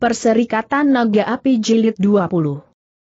Perserikatan Naga Api Jilid 20.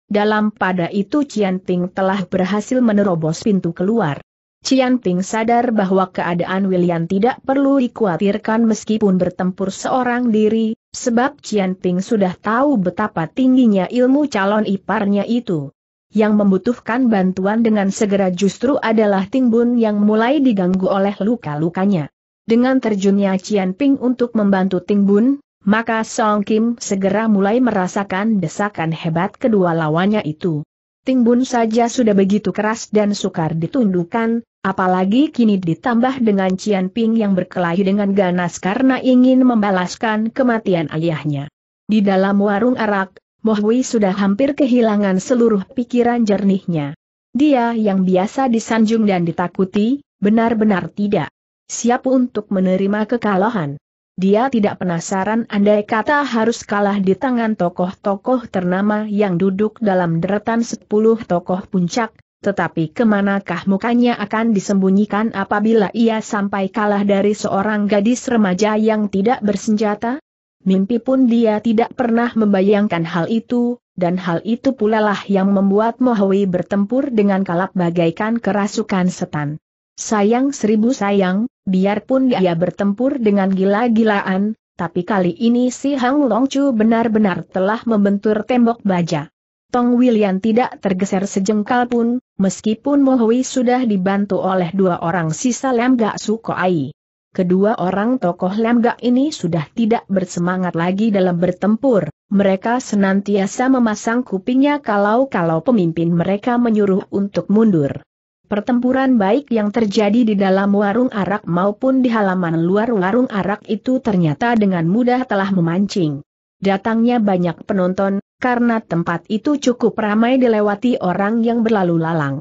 Dalam pada itu Cian Ting telah berhasil menerobos pintu keluar. Cian Ting sadar bahwa keadaan William tidak perlu dikhawatirkan meskipun bertempur seorang diri, sebab Cian Ting sudah tahu betapa tingginya ilmu calon iparnya itu. Yang membutuhkan bantuan dengan segera justru adalah Ting Bun yang mulai diganggu oleh luka-lukanya. Dengan terjunnya Cian Ping untuk membantu Ting Bun, maka Song Kim segera mulai merasakan desakan hebat kedua lawannya itu. Tingbun saja sudah begitu keras dan sukar ditundukkan, apalagi kini ditambah dengan Cian Ping yang berkelahi dengan ganas karena ingin membalaskan kematian ayahnya. Di dalam warung arak, Mohui sudah hampir kehilangan seluruh pikiran jernihnya. Dia yang biasa disanjung dan ditakuti, benar-benar tidak siap untuk menerima kekalahan. Dia tidak penasaran andai kata harus kalah di tangan tokoh-tokoh ternama yang duduk dalam deretan sepuluh tokoh puncak, tetapi kemanakah mukanya akan disembunyikan apabila ia sampai kalah dari seorang gadis remaja yang tidak bersenjata? Mimpi pun dia tidak pernah membayangkan hal itu, dan hal itu pula lah yang membuat Mohawi bertempur dengan kalap bagaikan kerasukan setan. Sayang seribu sayang, biarpun dia bertempur dengan gila-gilaan, tapi kali ini si Hang Longchu benar-benar telah membentur tembok baja. Tong William tidak tergeser sejengkal pun, meskipun Mohui sudah dibantu oleh dua orang sisa Lemgak Sukoai. Kedua orang tokoh Lemgak ini sudah tidak bersemangat lagi dalam bertempur, mereka senantiasa memasang kupingnya kalau-kalau pemimpin mereka menyuruh untuk mundur. Pertempuran baik yang terjadi di dalam warung arak maupun di halaman luar warung arak itu ternyata dengan mudah telah memancing. Datangnya banyak penonton, karena tempat itu cukup ramai dilewati orang yang berlalu lalang.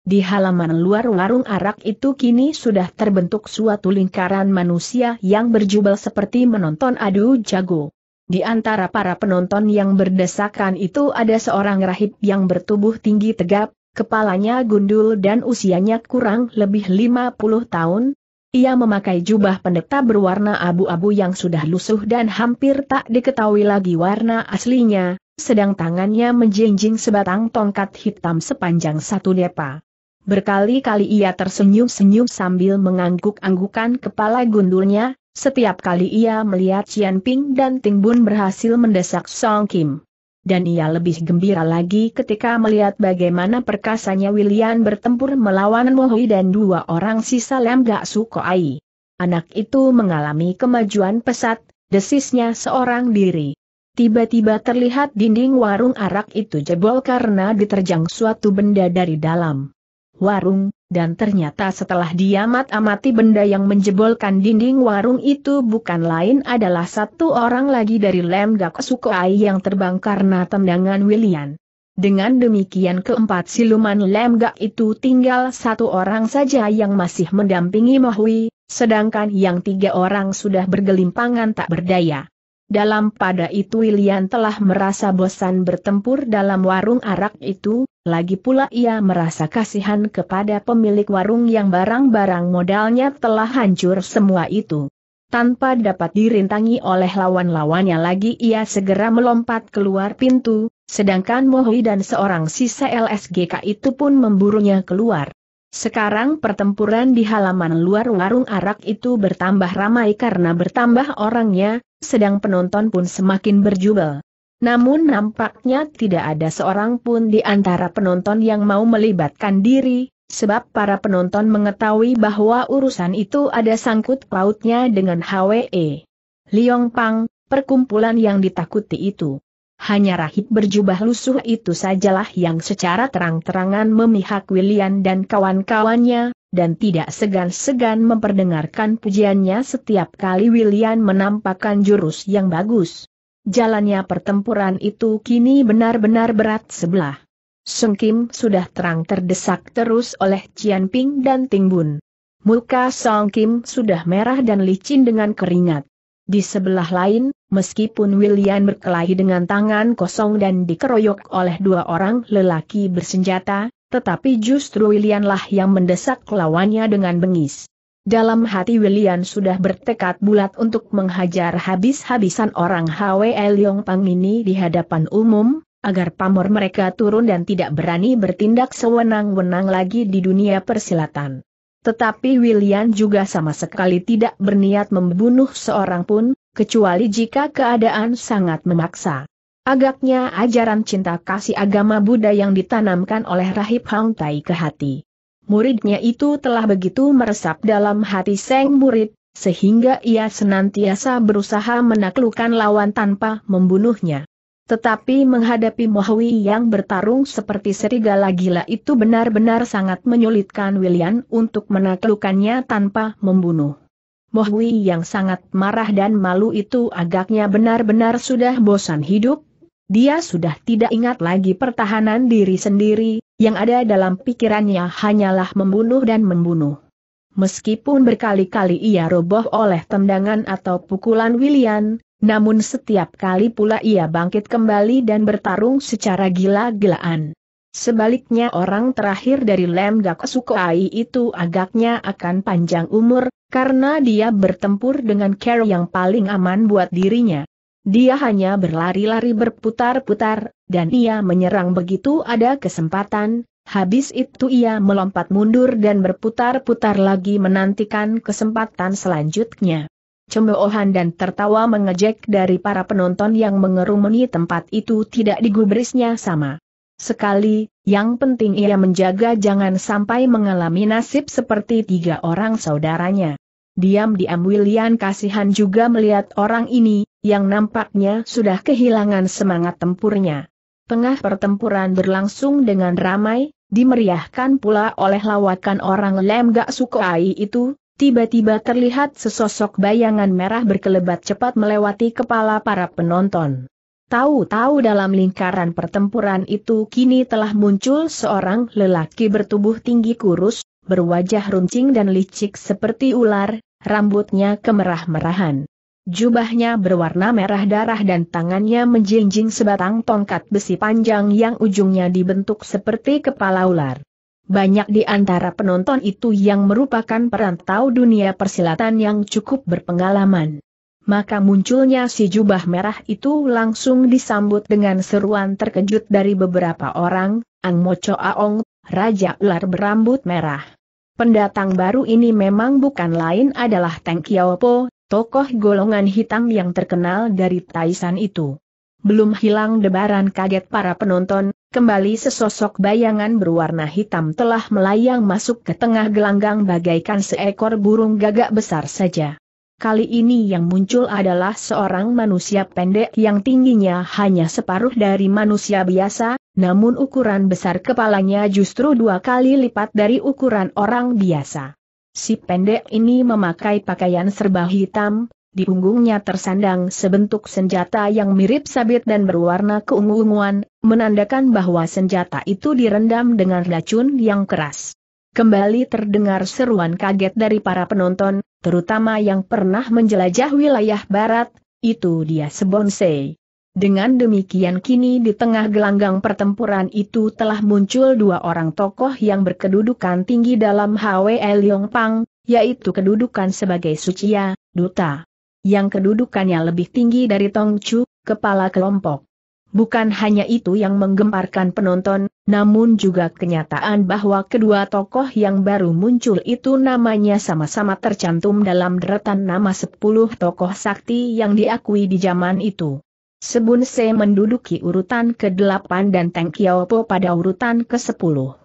Di halaman luar warung arak itu kini sudah terbentuk suatu lingkaran manusia yang berjubel seperti menonton adu jago. Di antara para penonton yang berdesakan itu ada seorang rahib yang bertubuh tinggi tegap, Kepalanya gundul dan usianya kurang lebih 50 tahun. Ia memakai jubah pendeta berwarna abu-abu yang sudah lusuh dan hampir tak diketahui lagi warna aslinya, sedang tangannya menjinjing sebatang tongkat hitam sepanjang satu depa. Berkali-kali ia tersenyum-senyum sambil mengangguk-anggukan kepala gundulnya, setiap kali ia melihat Cian Ping dan Ting Bun berhasil mendesak Song Kim dan ia lebih gembira lagi ketika melihat bagaimana perkasanya William bertempur melawan Mohui dan dua orang sisa Lem Gak Sukoai. Anak itu mengalami kemajuan pesat, desisnya seorang diri. Tiba-tiba terlihat dinding warung arak itu jebol karena diterjang suatu benda dari dalam warung, dan ternyata setelah diamat amati benda yang menjebolkan dinding warung itu bukan lain adalah satu orang lagi dari Lemdak Sukoai yang terbang karena tendangan William. Dengan demikian keempat siluman Lemdak itu tinggal satu orang saja yang masih mendampingi Mahui, sedangkan yang tiga orang sudah bergelimpangan tak berdaya. Dalam pada itu William telah merasa bosan bertempur dalam warung arak itu, lagi pula ia merasa kasihan kepada pemilik warung yang barang-barang modalnya telah hancur semua itu. Tanpa dapat dirintangi oleh lawan-lawannya lagi ia segera melompat keluar pintu, sedangkan Mohui dan seorang sisa LSGK itu pun memburunya keluar. Sekarang pertempuran di halaman luar warung arak itu bertambah ramai karena bertambah orangnya, sedang penonton pun semakin berjubel. Namun nampaknya tidak ada seorang pun di antara penonton yang mau melibatkan diri, sebab para penonton mengetahui bahwa urusan itu ada sangkut pautnya dengan HWE. Liong Pang, perkumpulan yang ditakuti itu. Hanya rahib berjubah lusuh itu sajalah yang secara terang-terangan memihak William dan kawan-kawannya, dan tidak segan-segan memperdengarkan pujiannya setiap kali William menampakkan jurus yang bagus. Jalannya pertempuran itu kini benar-benar berat sebelah. Sung Kim sudah terang terdesak terus oleh Cian Ping dan Ting Bun. Muka Song Kim sudah merah dan licin dengan keringat. Di sebelah lain, meskipun William berkelahi dengan tangan kosong dan dikeroyok oleh dua orang lelaki bersenjata, tetapi justru William yang mendesak lawannya dengan bengis. Dalam hati William sudah bertekad bulat untuk menghajar habis-habisan orang Hwe Leong Pang ini di hadapan umum, agar pamor mereka turun dan tidak berani bertindak sewenang-wenang lagi di dunia persilatan. Tetapi William juga sama sekali tidak berniat membunuh seorang pun, kecuali jika keadaan sangat memaksa. Agaknya ajaran cinta kasih agama Buddha yang ditanamkan oleh Rahib Hang Tai ke hati muridnya itu telah begitu meresap dalam hati sang murid, sehingga ia senantiasa berusaha menaklukkan lawan tanpa membunuhnya. Tetapi menghadapi Mohwi yang bertarung seperti serigala gila itu benar-benar sangat menyulitkan William untuk menaklukkannya tanpa membunuh. Mohwi yang sangat marah dan malu itu agaknya benar-benar sudah bosan hidup, dia sudah tidak ingat lagi pertahanan diri sendiri, yang ada dalam pikirannya hanyalah membunuh dan membunuh. Meskipun berkali-kali ia roboh oleh tendangan atau pukulan William, namun setiap kali pula ia bangkit kembali dan bertarung secara gila-gilaan. Sebaliknya orang terakhir dari Lem Gak Sukoai itu agaknya akan panjang umur, karena dia bertempur dengan cara yang paling aman buat dirinya. Dia hanya berlari-lari berputar-putar, dan ia menyerang begitu ada kesempatan, habis itu ia melompat mundur dan berputar-putar lagi menantikan kesempatan selanjutnya. Cemoohan dan tertawa mengejek dari para penonton yang mengerumuni tempat itu tidak digubrisnya sama. Sekali, yang penting ia menjaga jangan sampai mengalami nasib seperti tiga orang saudaranya. Diam-diam William kasihan juga melihat orang ini, yang nampaknya sudah kehilangan semangat tempurnya. Tengah pertempuran berlangsung dengan ramai, dimeriahkan pula oleh lawakan orang lem gak itu, tiba-tiba terlihat sesosok bayangan merah berkelebat cepat melewati kepala para penonton. Tahu-tahu dalam lingkaran pertempuran itu kini telah muncul seorang lelaki bertubuh tinggi kurus, berwajah runcing dan licik seperti ular, rambutnya kemerah-merahan. Jubahnya berwarna merah darah dan tangannya menjinjing sebatang tongkat besi panjang yang ujungnya dibentuk seperti kepala ular. Banyak di antara penonton itu yang merupakan perantau dunia persilatan yang cukup berpengalaman. Maka munculnya si jubah merah itu langsung disambut dengan seruan terkejut dari beberapa orang, Ang Mocho Aong, Raja Ular Berambut Merah. Pendatang baru ini memang bukan lain adalah Teng Kiaopo, tokoh golongan hitam yang terkenal dari Taisan itu. Belum hilang debaran kaget para penonton, kembali sesosok bayangan berwarna hitam telah melayang masuk ke tengah gelanggang bagaikan seekor burung gagak besar saja. Kali ini yang muncul adalah seorang manusia pendek yang tingginya hanya separuh dari manusia biasa, namun ukuran besar kepalanya justru dua kali lipat dari ukuran orang biasa. Si pendek ini memakai pakaian serba hitam, di punggungnya tersandang sebentuk senjata yang mirip sabit dan berwarna keungu-unguan, menandakan bahwa senjata itu direndam dengan racun yang keras. Kembali terdengar seruan kaget dari para penonton, terutama yang pernah menjelajah wilayah barat, itu dia Sebonsei. Dengan demikian kini di tengah gelanggang pertempuran itu telah muncul dua orang tokoh yang berkedudukan tinggi dalam HWE Pang, yaitu kedudukan sebagai Suciya, Duta. Yang kedudukannya lebih tinggi dari Tongcu, kepala kelompok. Bukan hanya itu yang menggemparkan penonton, namun juga kenyataan bahwa kedua tokoh yang baru muncul itu namanya sama-sama tercantum dalam deretan nama sepuluh tokoh sakti yang diakui di zaman itu. Sebun Se menduduki urutan ke-8 dan Teng Kiaopo pada urutan ke-10.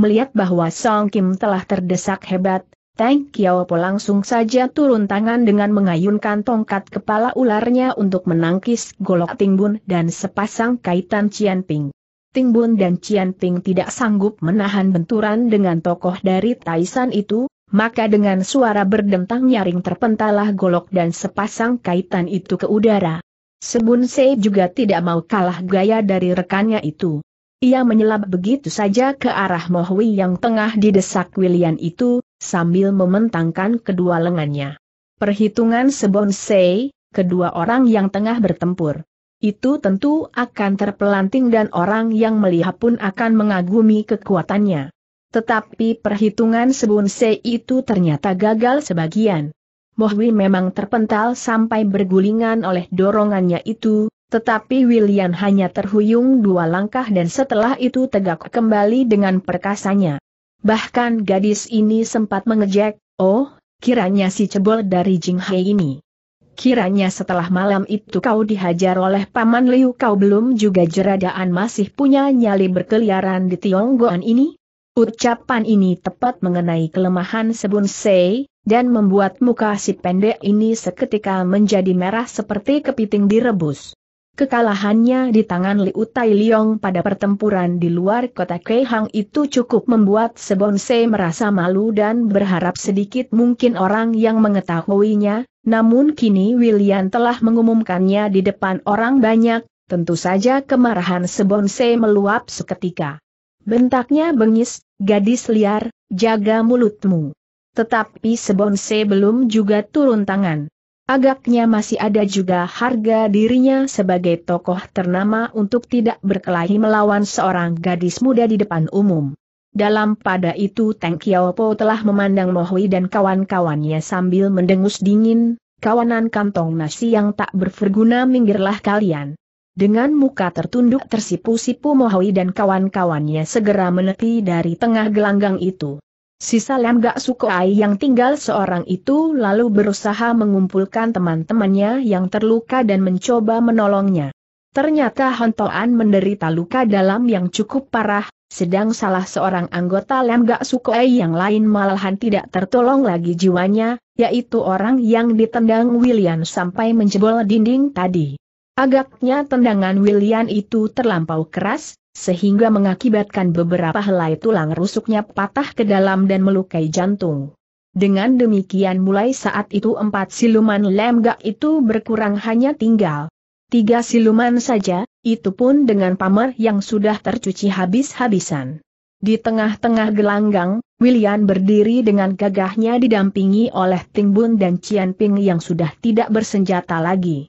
Melihat bahwa Song Kim telah terdesak hebat, Tang Kiaopo langsung saja turun tangan dengan mengayunkan tongkat kepala ularnya untuk menangkis golok Tingbun dan sepasang kaitan cianping. Tingbun dan cianping tidak sanggup menahan benturan dengan tokoh dari Taisan itu, maka dengan suara berdentang nyaring terpentalah golok dan sepasang kaitan itu ke udara. Sebun Sei juga tidak mau kalah gaya dari rekannya itu. Ia menyelap begitu saja ke arah Mohwi yang tengah didesak William itu, sambil mementangkan kedua lengannya. Perhitungan sebonsai, kedua orang yang tengah bertempur. Itu tentu akan terpelanting dan orang yang melihat pun akan mengagumi kekuatannya. Tetapi perhitungan sebonsai itu ternyata gagal sebagian. Mohwi memang terpental sampai bergulingan oleh dorongannya itu, tetapi William hanya terhuyung dua langkah dan setelah itu tegak kembali dengan perkasanya. Bahkan gadis ini sempat mengejek, oh, kiranya si cebol dari Jing ini. Kiranya setelah malam itu kau dihajar oleh Paman Liu kau belum juga jeradaan masih punya nyali berkeliaran di Tionggoan ini? Ucapan ini tepat mengenai kelemahan Sebun Sei, dan membuat muka si pendek ini seketika menjadi merah seperti kepiting direbus. Kekalahannya di tangan Liu Tai Liong pada pertempuran di luar kota Keihang itu cukup membuat Sebonse merasa malu dan berharap sedikit mungkin orang yang mengetahuinya, namun kini William telah mengumumkannya di depan orang banyak, tentu saja kemarahan Sebonse meluap seketika. Bentaknya bengis, gadis liar, jaga mulutmu. Tetapi Sebonse belum juga turun tangan. Agaknya masih ada juga harga dirinya sebagai tokoh ternama untuk tidak berkelahi melawan seorang gadis muda di depan umum. Dalam pada itu Teng Xiaopo telah memandang Mohui dan kawan-kawannya sambil mendengus dingin, kawanan kantong nasi yang tak berverguna minggirlah kalian. Dengan muka tertunduk tersipu-sipu Mohui dan kawan-kawannya segera menepi dari tengah gelanggang itu. Sisa Lem Gak Sukoai yang tinggal seorang itu lalu berusaha mengumpulkan teman-temannya yang terluka dan mencoba menolongnya. Ternyata Hontoan menderita luka dalam yang cukup parah, sedang salah seorang anggota Lem Gak Sukoai yang lain malahan tidak tertolong lagi jiwanya, yaitu orang yang ditendang William sampai menjebol dinding tadi. Agaknya tendangan William itu terlampau keras, sehingga mengakibatkan beberapa helai tulang rusuknya patah ke dalam dan melukai jantung. Dengan demikian mulai saat itu empat siluman lemgak itu berkurang hanya tinggal tiga siluman saja, itu pun dengan pamer yang sudah tercuci habis-habisan. Di tengah-tengah gelanggang, William berdiri dengan gagahnya didampingi oleh Ting Bun dan Cian Ping yang sudah tidak bersenjata lagi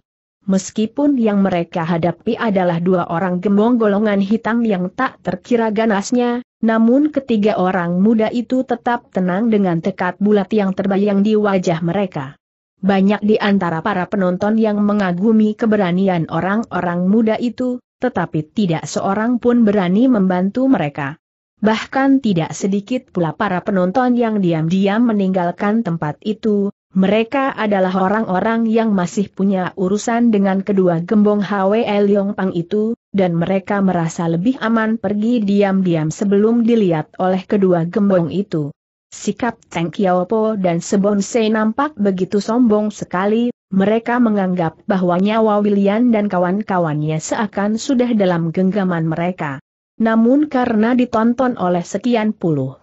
meskipun yang mereka hadapi adalah dua orang gemong golongan hitam yang tak terkira ganasnya, namun ketiga orang muda itu tetap tenang dengan tekad bulat yang terbayang di wajah mereka. Banyak di antara para penonton yang mengagumi keberanian orang-orang muda itu, tetapi tidak seorang pun berani membantu mereka. Bahkan tidak sedikit pula para penonton yang diam-diam meninggalkan tempat itu, mereka adalah orang-orang yang masih punya urusan dengan kedua gembong Hwe Leong Pang itu, dan mereka merasa lebih aman pergi diam-diam sebelum dilihat oleh kedua gembong itu. Sikap Teng Kiaopo dan Sebon Se nampak begitu sombong sekali, mereka menganggap bahwa nyawa William dan kawan-kawannya seakan sudah dalam genggaman mereka. Namun karena ditonton oleh sekian puluh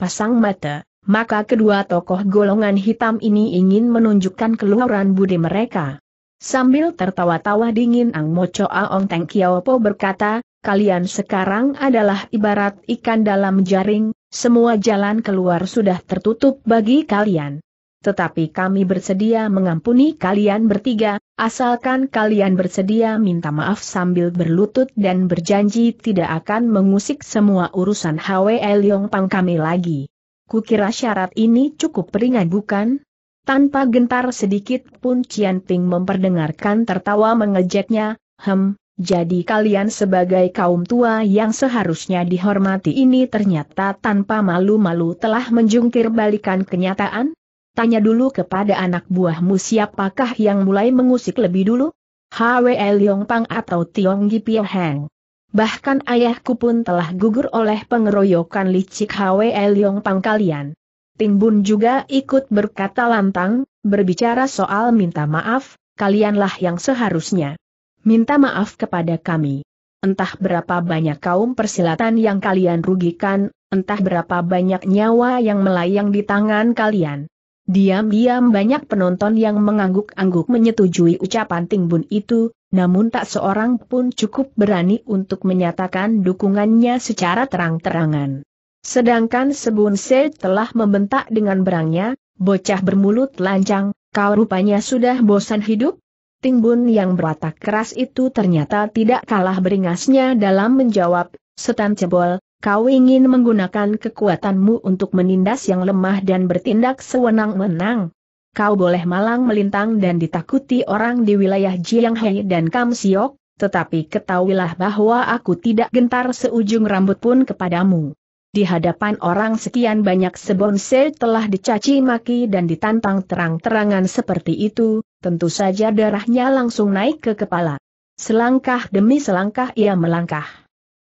pasang mata, maka kedua tokoh golongan hitam ini ingin menunjukkan keluaran budi mereka. Sambil tertawa-tawa dingin Ang Mocho Aong Teng Kiao Po berkata, kalian sekarang adalah ibarat ikan dalam jaring, semua jalan keluar sudah tertutup bagi kalian. Tetapi kami bersedia mengampuni kalian bertiga, asalkan kalian bersedia minta maaf sambil berlutut dan berjanji tidak akan mengusik semua urusan HWL Yong Pang kami lagi. Kukira syarat ini cukup peringan bukan? Tanpa gentar sedikit pun Cian Ping memperdengarkan tertawa mengejeknya, hem, jadi kalian sebagai kaum tua yang seharusnya dihormati ini ternyata tanpa malu-malu telah menjungkir balikan kenyataan? Tanya dulu kepada anak buahmu siapakah yang mulai mengusik lebih dulu? Hwe Yong Pang atau Tiong Heng? Bahkan ayahku pun telah gugur oleh pengeroyokan licik Hwe Leong Pang kalian. Ting Bun juga ikut berkata lantang, berbicara soal minta maaf, kalianlah yang seharusnya. Minta maaf kepada kami. Entah berapa banyak kaum persilatan yang kalian rugikan, entah berapa banyak nyawa yang melayang di tangan kalian. Diam-diam banyak penonton yang mengangguk-angguk menyetujui ucapan Ting Bun itu, namun tak seorang pun cukup berani untuk menyatakan dukungannya secara terang-terangan. Sedangkan Sebun Se telah membentak dengan berangnya, bocah bermulut lancang, kau rupanya sudah bosan hidup? Tingbun yang berwatak keras itu ternyata tidak kalah beringasnya dalam menjawab, setan cebol, kau ingin menggunakan kekuatanmu untuk menindas yang lemah dan bertindak sewenang-wenang kau boleh malang melintang dan ditakuti orang di wilayah Jianghai dan Kamsiok, tetapi ketahuilah bahwa aku tidak gentar seujung rambut pun kepadamu. Di hadapan orang sekian banyak sebonse telah dicaci maki dan ditantang terang-terangan seperti itu, tentu saja darahnya langsung naik ke kepala. Selangkah demi selangkah ia melangkah.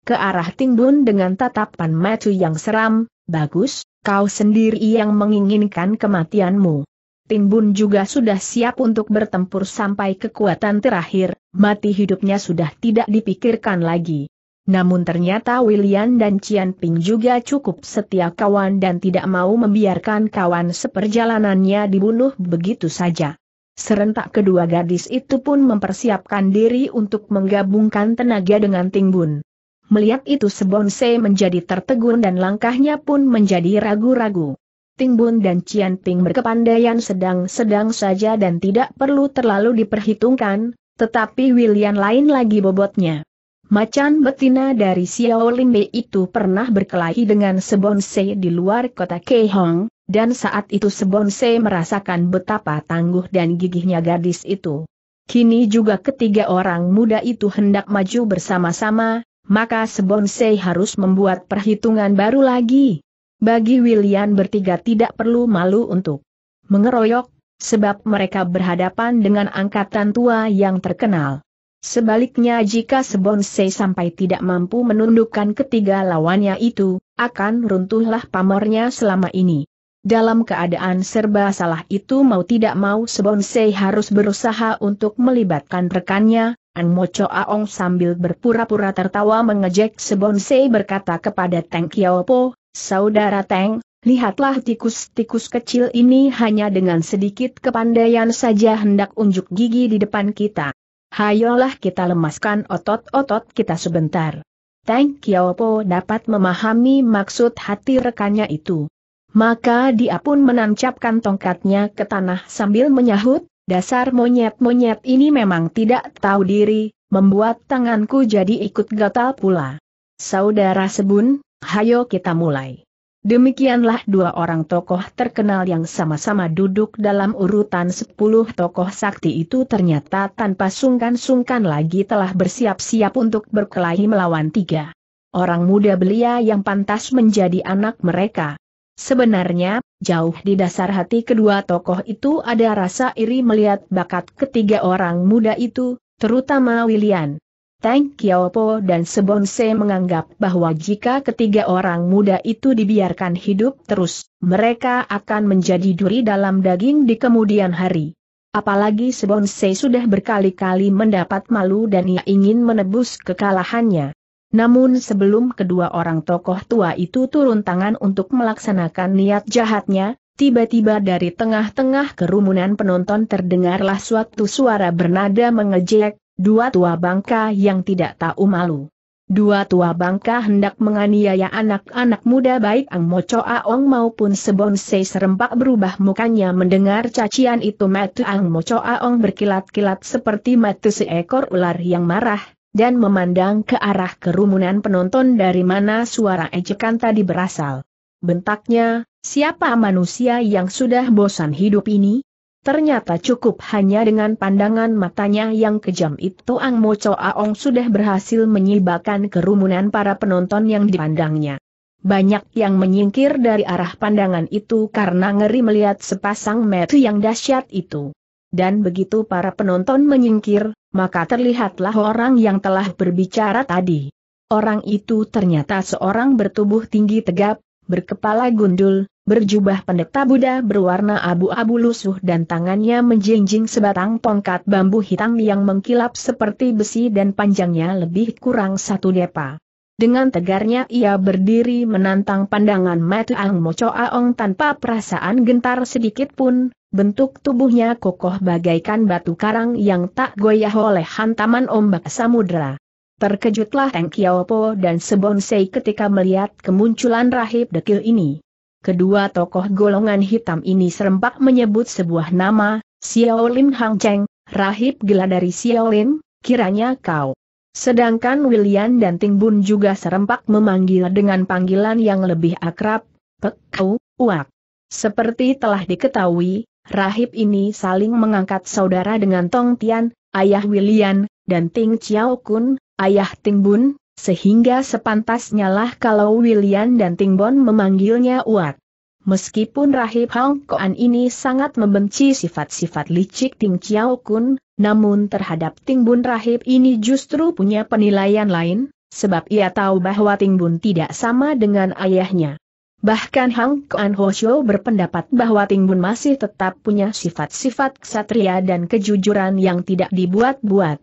Ke arah Tingbun dengan tatapan matu yang seram, bagus, kau sendiri yang menginginkan kematianmu. Timbun juga sudah siap untuk bertempur sampai kekuatan terakhir, mati hidupnya sudah tidak dipikirkan lagi. Namun ternyata William dan Cian Ping juga cukup setia kawan dan tidak mau membiarkan kawan seperjalanannya dibunuh begitu saja. Serentak kedua gadis itu pun mempersiapkan diri untuk menggabungkan tenaga dengan Bun. Melihat itu Sebonse menjadi tertegun dan langkahnya pun menjadi ragu-ragu. Ting Bun dan Cian Ping berkepandaian sedang-sedang saja dan tidak perlu terlalu diperhitungkan, tetapi William lain lagi bobotnya. Macan betina dari Xiaolingbei itu pernah berkelahi dengan Sebonse di luar kota Keihong, dan saat itu Sebonse merasakan betapa tangguh dan gigihnya gadis itu. Kini juga ketiga orang muda itu hendak maju bersama-sama, maka Sebonse harus membuat perhitungan baru lagi. Bagi William bertiga tidak perlu malu untuk mengeroyok, sebab mereka berhadapan dengan angkatan tua yang terkenal. Sebaliknya jika Sebonsei sampai tidak mampu menundukkan ketiga lawannya itu, akan runtuhlah pamornya selama ini. Dalam keadaan serba salah itu mau tidak mau Sebonsei harus berusaha untuk melibatkan rekannya, Ang Mocho Aong sambil berpura-pura tertawa mengejek Sebonsei berkata kepada Teng Kiaopo, Saudara Teng, lihatlah tikus-tikus kecil ini hanya dengan sedikit kepandaian saja hendak unjuk gigi di depan kita. Hayolah kita lemaskan otot-otot kita sebentar. Teng Kiaopo dapat memahami maksud hati rekannya itu. Maka dia pun menancapkan tongkatnya ke tanah sambil menyahut, dasar monyet-monyet ini memang tidak tahu diri, membuat tanganku jadi ikut gatal pula. Saudara Sebun, Hayo kita mulai. Demikianlah dua orang tokoh terkenal yang sama-sama duduk dalam urutan sepuluh tokoh sakti itu ternyata tanpa sungkan-sungkan lagi telah bersiap-siap untuk berkelahi melawan tiga orang muda belia yang pantas menjadi anak mereka. Sebenarnya, jauh di dasar hati kedua tokoh itu ada rasa iri melihat bakat ketiga orang muda itu, terutama William. Tang Po dan Sebonse menganggap bahwa jika ketiga orang muda itu dibiarkan hidup terus, mereka akan menjadi duri dalam daging di kemudian hari. Apalagi Sebonse sudah berkali-kali mendapat malu dan ia ingin menebus kekalahannya. Namun sebelum kedua orang tokoh tua itu turun tangan untuk melaksanakan niat jahatnya, tiba-tiba dari tengah-tengah kerumunan penonton terdengarlah suatu suara bernada mengejek, Dua tua bangka yang tidak tahu malu. Dua tua bangka hendak menganiaya anak-anak muda baik Ang Moco Aong maupun Sei serempak berubah mukanya mendengar cacian itu Matu Ang Moco Aong berkilat-kilat seperti matu seekor ular yang marah, dan memandang ke arah kerumunan penonton dari mana suara ejekan tadi berasal. Bentaknya, siapa manusia yang sudah bosan hidup ini? Ternyata cukup hanya dengan pandangan matanya yang kejam itu Ang Mo Aong sudah berhasil menyibakan kerumunan para penonton yang dipandangnya. Banyak yang menyingkir dari arah pandangan itu karena ngeri melihat sepasang metu yang dahsyat itu. Dan begitu para penonton menyingkir, maka terlihatlah orang yang telah berbicara tadi. Orang itu ternyata seorang bertubuh tinggi tegap, berkepala gundul, berjubah pendeta Buddha berwarna abu-abu lusuh dan tangannya menjinjing sebatang tongkat bambu hitam yang mengkilap seperti besi dan panjangnya lebih kurang satu depa. Dengan tegarnya ia berdiri menantang pandangan Matu Ang Mocho Aong tanpa perasaan gentar sedikit pun, bentuk tubuhnya kokoh bagaikan batu karang yang tak goyah oleh hantaman ombak samudera. Terkejutlah Teng Po dan Sebonsei ketika melihat kemunculan rahib dekil ini. Kedua tokoh golongan hitam ini serempak menyebut sebuah nama, Xiao Lin Hang Cheng, rahib gila dari Xiao Lin, kiranya kau. Sedangkan William dan Ting Bun juga serempak memanggil dengan panggilan yang lebih akrab, Pekau, Uak. Seperti telah diketahui, rahib ini saling mengangkat saudara dengan Tong Tian, ayah William, dan Ting Chiao Kun, ayah Ting Bun, sehingga sepantasnya lah kalau William dan Tingbon memanggilnya Uat. Meskipun Rahib Hong Koan ini sangat membenci sifat-sifat licik Ting Chiao Kun, namun terhadap Ting Bun Rahib ini justru punya penilaian lain, sebab ia tahu bahwa Ting Bun tidak sama dengan ayahnya. Bahkan Hang Koan Shou berpendapat bahwa Ting Bun masih tetap punya sifat-sifat ksatria dan kejujuran yang tidak dibuat-buat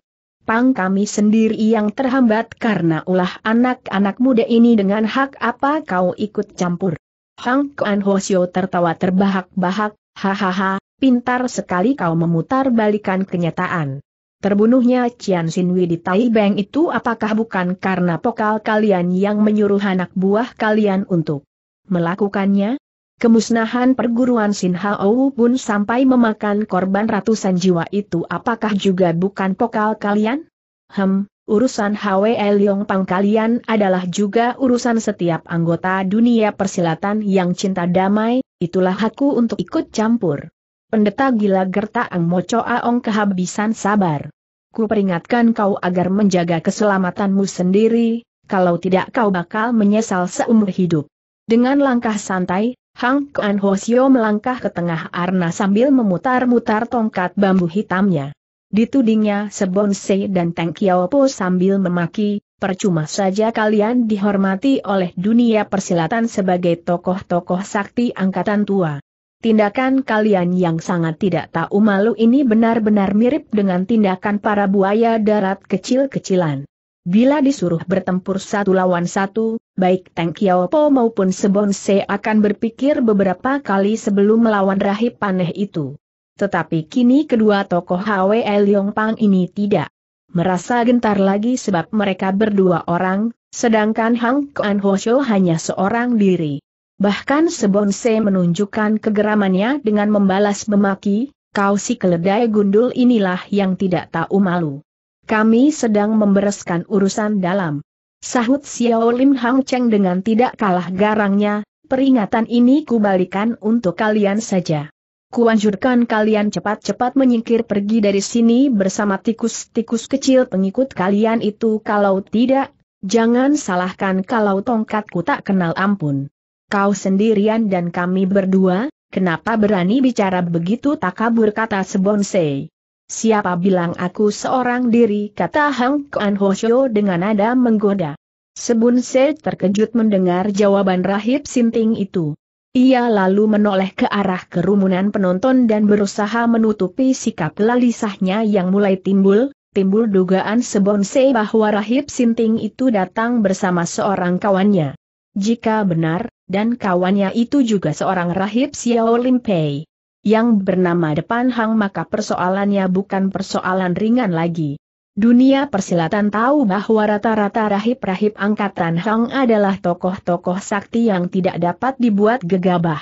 pang kami sendiri yang terhambat karena ulah anak-anak muda ini dengan hak apa kau ikut campur. Hang Kuan Hoshio tertawa terbahak-bahak, hahaha, pintar sekali kau memutar balikan kenyataan. Terbunuhnya Cian Sinwi di Taibeng itu apakah bukan karena pokal kalian yang menyuruh anak buah kalian untuk melakukannya? Kemusnahan perguruan Sinhao pun sampai memakan korban ratusan jiwa itu apakah juga bukan pokal kalian? Hem, urusan Hwe Leong Pang kalian adalah juga urusan setiap anggota dunia persilatan yang cinta damai, itulah aku untuk ikut campur. Pendeta gila Gerta Ang moco aong kehabisan sabar. Ku peringatkan kau agar menjaga keselamatanmu sendiri, kalau tidak kau bakal menyesal seumur hidup. Dengan langkah santai, Hang Kuan Hosio melangkah ke tengah arna sambil memutar-mutar tongkat bambu hitamnya. Ditudingnya Sebonse dan Teng Kiaopo sambil memaki, percuma saja kalian dihormati oleh dunia persilatan sebagai tokoh-tokoh sakti angkatan tua. Tindakan kalian yang sangat tidak tahu malu ini benar-benar mirip dengan tindakan para buaya darat kecil-kecilan. Bila disuruh bertempur satu lawan satu, baik Teng Po maupun Sebonse akan berpikir beberapa kali sebelum melawan rahib paneh itu. Tetapi kini kedua tokoh Hwe Yong Pang ini tidak merasa gentar lagi sebab mereka berdua orang, sedangkan Hang Kuan Hosho hanya seorang diri. Bahkan Sebonse menunjukkan kegeramannya dengan membalas memaki, kau si keledai gundul inilah yang tidak tahu malu. Kami sedang membereskan urusan dalam. Sahut Xiao Lim Hang Cheng dengan tidak kalah garangnya, peringatan ini kubalikan untuk kalian saja. Kuanjurkan kalian cepat-cepat menyingkir pergi dari sini bersama tikus-tikus kecil pengikut kalian itu kalau tidak, jangan salahkan kalau tongkatku tak kenal ampun. Kau sendirian dan kami berdua, kenapa berani bicara begitu tak kabur kata Sebonsei. Siapa bilang aku seorang diri kata Hang Kuan Hoshio dengan nada menggoda. Sebun Se terkejut mendengar jawaban rahib sinting itu. Ia lalu menoleh ke arah kerumunan penonton dan berusaha menutupi sikap lalisahnya yang mulai timbul, timbul dugaan Se bahwa rahib sinting itu datang bersama seorang kawannya. Jika benar, dan kawannya itu juga seorang rahib Xiao Limpei yang bernama Depan Hang maka persoalannya bukan persoalan ringan lagi. Dunia persilatan tahu bahwa rata-rata rahib-rahib angkatan Hang adalah tokoh-tokoh sakti yang tidak dapat dibuat gegabah.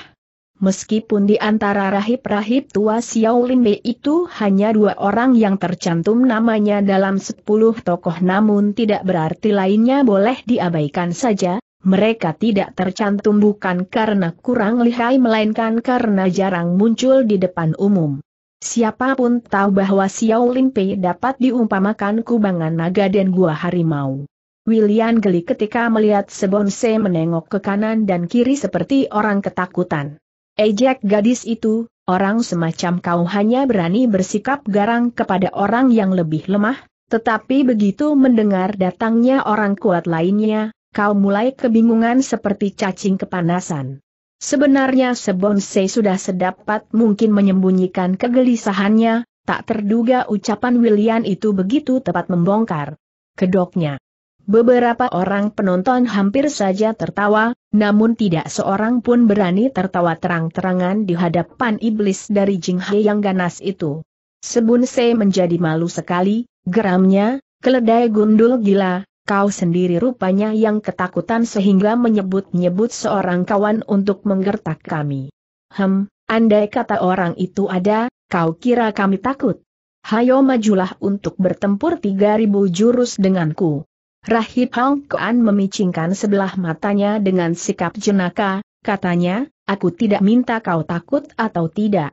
Meskipun di antara rahib-rahib tua Xiao Lin Bei itu hanya dua orang yang tercantum namanya dalam sepuluh tokoh namun tidak berarti lainnya boleh diabaikan saja, mereka tidak tercantum bukan karena kurang lihai melainkan karena jarang muncul di depan umum. Siapapun tahu bahwa Xiao Pei dapat diumpamakan kubangan naga dan gua harimau. William geli ketika melihat Sebonse menengok ke kanan dan kiri seperti orang ketakutan. Ejek gadis itu, orang semacam kau hanya berani bersikap garang kepada orang yang lebih lemah, tetapi begitu mendengar datangnya orang kuat lainnya, kau mulai kebingungan seperti cacing kepanasan. Sebenarnya Sebonse sudah sedapat mungkin menyembunyikan kegelisahannya, tak terduga ucapan William itu begitu tepat membongkar kedoknya. Beberapa orang penonton hampir saja tertawa, namun tidak seorang pun berani tertawa terang-terangan di hadapan iblis dari Jing yang ganas itu. Sebun menjadi malu sekali, geramnya, keledai gundul gila, kau sendiri rupanya yang ketakutan sehingga menyebut-nyebut seorang kawan untuk menggertak kami. Hem, andai kata orang itu ada, kau kira kami takut? Hayo majulah untuk bertempur 3000 jurus denganku. Rahib Hong Kuan memicingkan sebelah matanya dengan sikap jenaka, katanya, aku tidak minta kau takut atau tidak.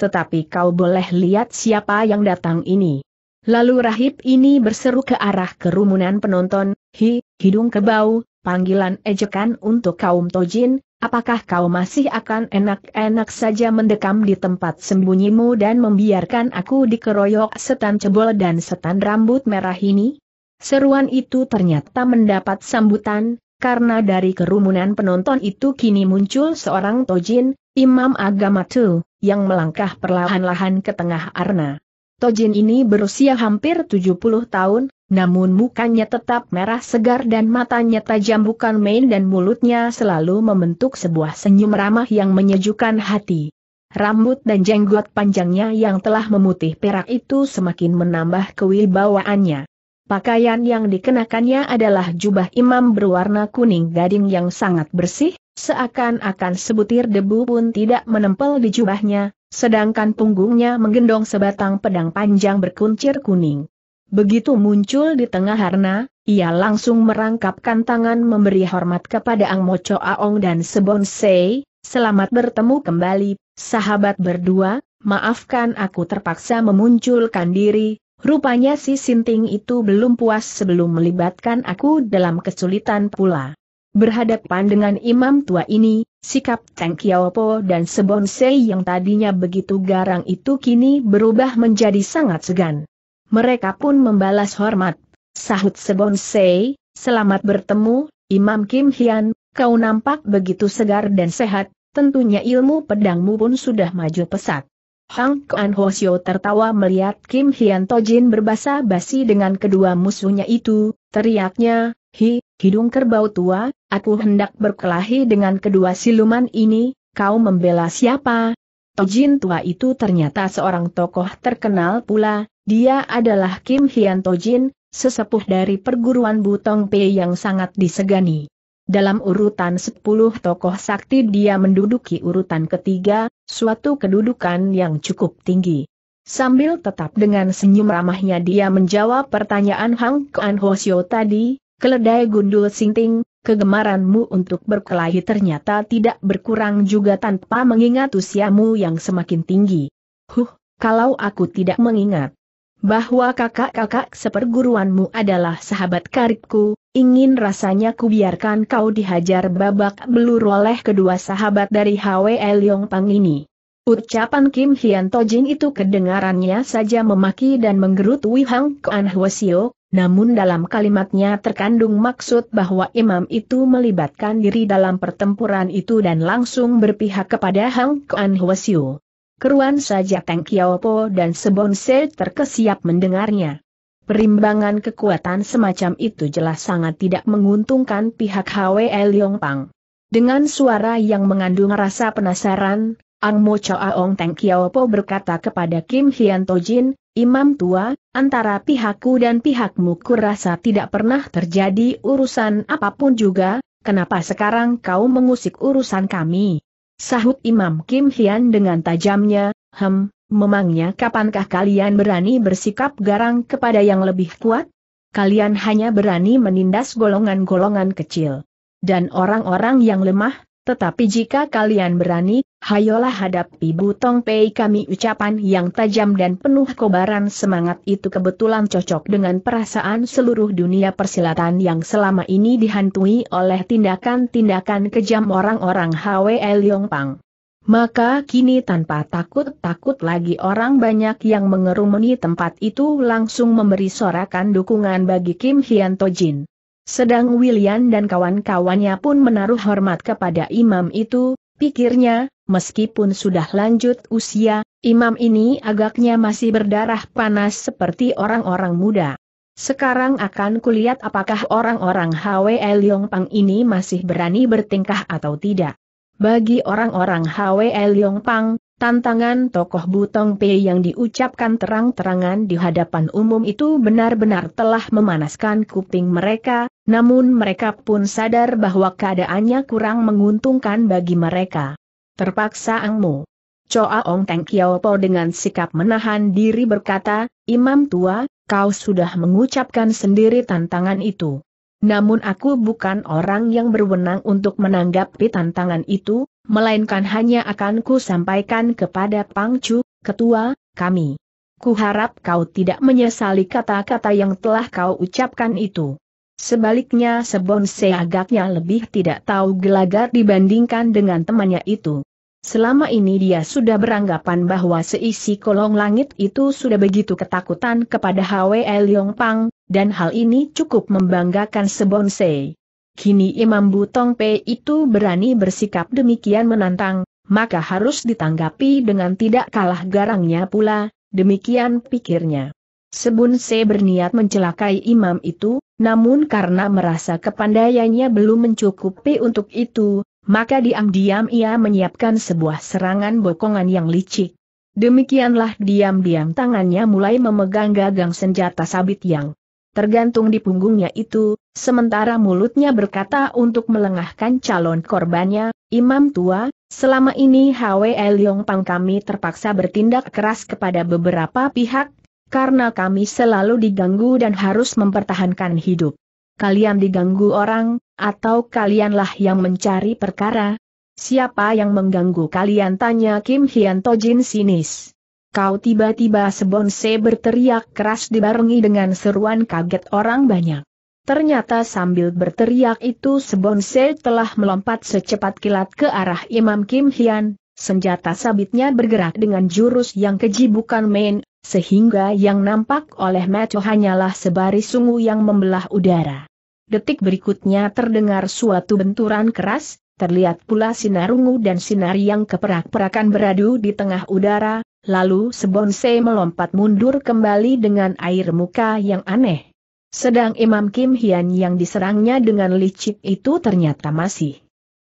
Tetapi kau boleh lihat siapa yang datang ini. Lalu rahib ini berseru ke arah kerumunan penonton, Hi, hidung kebau, panggilan ejekan untuk kaum Tojin, apakah kau masih akan enak-enak saja mendekam di tempat sembunyimu dan membiarkan aku dikeroyok setan cebol dan setan rambut merah ini? Seruan itu ternyata mendapat sambutan, karena dari kerumunan penonton itu kini muncul seorang Tojin, imam agama Tu, yang melangkah perlahan-lahan ke tengah arna. Tojin ini berusia hampir 70 tahun, namun mukanya tetap merah segar dan matanya tajam bukan main dan mulutnya selalu membentuk sebuah senyum ramah yang menyejukkan hati. Rambut dan jenggot panjangnya yang telah memutih perak itu semakin menambah kewibawaannya. Pakaian yang dikenakannya adalah jubah imam berwarna kuning gading yang sangat bersih, seakan-akan sebutir debu pun tidak menempel di jubahnya, Sedangkan punggungnya menggendong sebatang pedang panjang berkuncir kuning. Begitu muncul di tengah harna, ia langsung merangkapkan tangan memberi hormat kepada Ang Mocho Aong dan Sebon Sei. selamat bertemu kembali, sahabat berdua, maafkan aku terpaksa memunculkan diri, rupanya si Sinting itu belum puas sebelum melibatkan aku dalam kesulitan pula. Berhadapan dengan imam tua ini, sikap Teng Kiaopo dan Sebonsei yang tadinya begitu garang itu kini berubah menjadi sangat segan. Mereka pun membalas hormat. Sahut Sebonsei, selamat bertemu, Imam Kim Hian, kau nampak begitu segar dan sehat, tentunya ilmu pedangmu pun sudah maju pesat. Hang Kuan Hoshio tertawa melihat Kim Hian Tojin berbasa basi dengan kedua musuhnya itu, teriaknya, Hi, hidung kerbau tua, Aku hendak berkelahi dengan kedua siluman ini, kau membela siapa? Tojin tua itu ternyata seorang tokoh terkenal pula, dia adalah Kim Hian Tojin, sesepuh dari perguruan Butong Pei yang sangat disegani. Dalam urutan 10 tokoh sakti dia menduduki urutan ketiga, suatu kedudukan yang cukup tinggi. Sambil tetap dengan senyum ramahnya dia menjawab pertanyaan Hang Kuan Hosio tadi, keledai gundul sinting, kegemaranmu untuk berkelahi ternyata tidak berkurang juga tanpa mengingat usiamu yang semakin tinggi. Huh, kalau aku tidak mengingat bahwa kakak-kakak seperguruanmu adalah sahabat karibku, ingin rasanya kubiarkan kau dihajar babak belur oleh kedua sahabat dari Elyong Pang ini. Ucapan Kim Hian Tojin itu kedengarannya saja memaki dan menggerutui Hang Kuan Hwasio, namun dalam kalimatnya terkandung maksud bahwa imam itu melibatkan diri dalam pertempuran itu dan langsung berpihak kepada Hang Kuan Hwasyu. Keruan saja Teng Kiaopo dan Sebon Se terkesiap mendengarnya. Perimbangan kekuatan semacam itu jelas sangat tidak menguntungkan pihak Hwe Pang. Dengan suara yang mengandung rasa penasaran, Ang Mo Choa Ong Teng Kiaopo berkata kepada Kim Hian Tojin, Imam tua, antara pihakku dan pihakmu kurasa tidak pernah terjadi urusan apapun juga, kenapa sekarang kau mengusik urusan kami? Sahut Imam Kim Hian dengan tajamnya, hem, memangnya kapankah kalian berani bersikap garang kepada yang lebih kuat? Kalian hanya berani menindas golongan-golongan kecil dan orang-orang yang lemah, tetapi jika kalian berani hayolah hadapi butong pei kami ucapan yang tajam dan penuh kobaran semangat itu kebetulan cocok dengan perasaan seluruh dunia persilatan yang selama ini dihantui oleh tindakan-tindakan kejam orang-orang HWL Pang. Maka kini tanpa takut-takut lagi orang banyak yang mengerumuni tempat itu langsung memberi sorakan dukungan bagi Kim Hian Tojin. Sedang William dan kawan-kawannya pun menaruh hormat kepada imam itu, pikirnya, meskipun sudah lanjut usia, imam ini agaknya masih berdarah panas seperti orang-orang muda. Sekarang akan kulihat apakah orang-orang HW Liongpang ini masih berani bertingkah atau tidak. Bagi orang-orang HW Liongpang, tantangan tokoh Butong Pei yang diucapkan terang-terangan di hadapan umum itu benar-benar telah memanaskan kuping mereka, namun mereka pun sadar bahwa keadaannya kurang menguntungkan bagi mereka. Terpaksa angmu. Coa Ong Teng Kiaopo dengan sikap menahan diri berkata, Imam tua, kau sudah mengucapkan sendiri tantangan itu. Namun aku bukan orang yang berwenang untuk menanggapi tantangan itu, melainkan hanya akan ku sampaikan kepada Pangcu, ketua, kami. Kuharap kau tidak menyesali kata-kata yang telah kau ucapkan itu. Sebaliknya Sebonse agaknya lebih tidak tahu gelagat dibandingkan dengan temannya itu. Selama ini dia sudah beranggapan bahwa seisi kolong langit itu sudah begitu ketakutan kepada Hwe Leong Pang, dan hal ini cukup membanggakan Sebonse. Kini Imam Butong Pe itu berani bersikap demikian menantang, maka harus ditanggapi dengan tidak kalah garangnya pula, demikian pikirnya. Sebonse berniat mencelakai imam itu, namun karena merasa kepandaiannya belum mencukupi untuk itu, maka diam-diam ia menyiapkan sebuah serangan bokongan yang licik. Demikianlah diam-diam tangannya mulai memegang gagang senjata sabit yang tergantung di punggungnya itu, sementara mulutnya berkata untuk melengahkan calon korbannya, Imam Tua, selama ini Hwe Leong Pang kami terpaksa bertindak keras kepada beberapa pihak, karena kami selalu diganggu dan harus mempertahankan hidup. Kalian diganggu orang, atau kalianlah yang mencari perkara? Siapa yang mengganggu kalian? Tanya Kim Hian Tojin sinis. Kau tiba-tiba sebonse berteriak keras dibarengi dengan seruan kaget orang banyak. Ternyata sambil berteriak itu Sebonse telah melompat secepat kilat ke arah Imam Kim Hian, senjata sabitnya bergerak dengan jurus yang keji bukan main, sehingga yang nampak oleh Meco hanyalah sebaris sungu yang membelah udara. Detik berikutnya terdengar suatu benturan keras, terlihat pula sinar ungu dan sinar yang keperak-perakan beradu di tengah udara, lalu Sebonse melompat mundur kembali dengan air muka yang aneh. Sedang Imam Kim Hian yang diserangnya dengan licik itu ternyata masih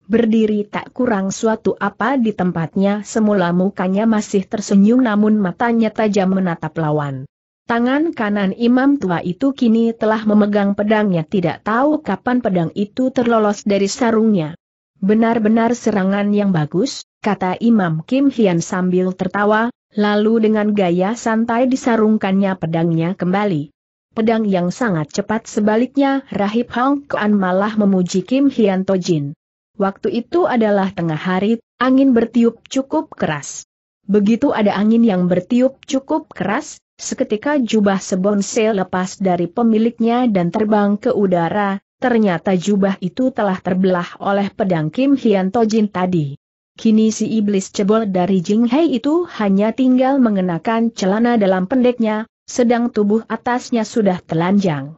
berdiri tak kurang suatu apa di tempatnya semula mukanya masih tersenyum namun matanya tajam menatap lawan. Tangan kanan imam tua itu kini telah memegang pedangnya tidak tahu kapan pedang itu terlolos dari sarungnya. Benar-benar serangan yang bagus, kata Imam Kim Hian sambil tertawa, lalu dengan gaya santai disarungkannya pedangnya kembali pedang yang sangat cepat sebaliknya Rahib Hong Kuan malah memuji Kim Hian Tojin. Waktu itu adalah tengah hari, angin bertiup cukup keras. Begitu ada angin yang bertiup cukup keras, seketika jubah sebonsel lepas dari pemiliknya dan terbang ke udara, ternyata jubah itu telah terbelah oleh pedang Kim Hian Tojin tadi. Kini si iblis cebol dari Jing Hei itu hanya tinggal mengenakan celana dalam pendeknya, sedang tubuh atasnya sudah telanjang.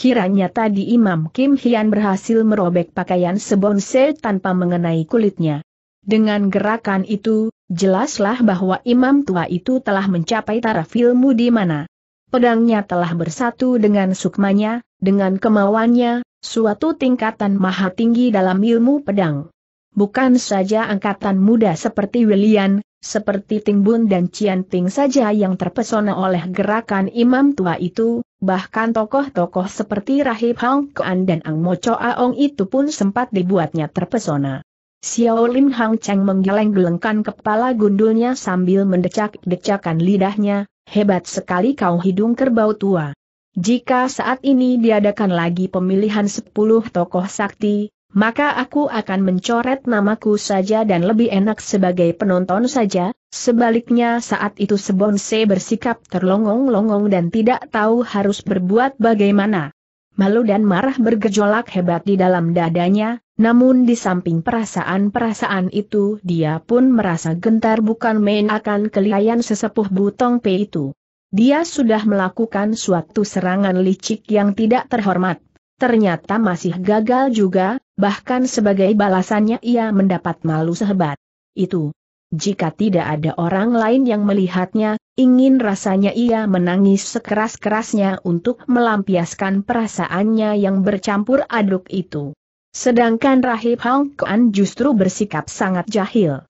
Kiranya tadi Imam Kim Hian berhasil merobek pakaian sebonse tanpa mengenai kulitnya. Dengan gerakan itu, jelaslah bahwa imam tua itu telah mencapai taraf ilmu di mana pedangnya telah bersatu dengan sukmanya, dengan kemauannya, suatu tingkatan maha tinggi dalam ilmu pedang. Bukan saja angkatan muda seperti William, seperti Ting Bun dan Cian Ting saja yang terpesona oleh gerakan imam tua itu, Bahkan tokoh-tokoh seperti Rahib Hang Kuan dan Ang Mo Cho Aong itu pun sempat dibuatnya terpesona. Xiao Lim Hang Cheng menggeleng-gelengkan kepala gundulnya sambil mendecak-decakan lidahnya, hebat sekali kau hidung kerbau tua. Jika saat ini diadakan lagi pemilihan sepuluh tokoh sakti, maka aku akan mencoret namaku saja dan lebih enak sebagai penonton saja, sebaliknya saat itu Sebonse bersikap terlongong-longong dan tidak tahu harus berbuat bagaimana. Malu dan marah bergejolak hebat di dalam dadanya, namun di samping perasaan-perasaan itu dia pun merasa gentar bukan main akan kelihayan sesepuh Butong P itu. Dia sudah melakukan suatu serangan licik yang tidak terhormat. Ternyata masih gagal juga, bahkan sebagai balasannya ia mendapat malu sehebat itu. Jika tidak ada orang lain yang melihatnya, ingin rasanya ia menangis sekeras-kerasnya untuk melampiaskan perasaannya yang bercampur aduk itu. Sedangkan Rahib Hong Kuan justru bersikap sangat jahil.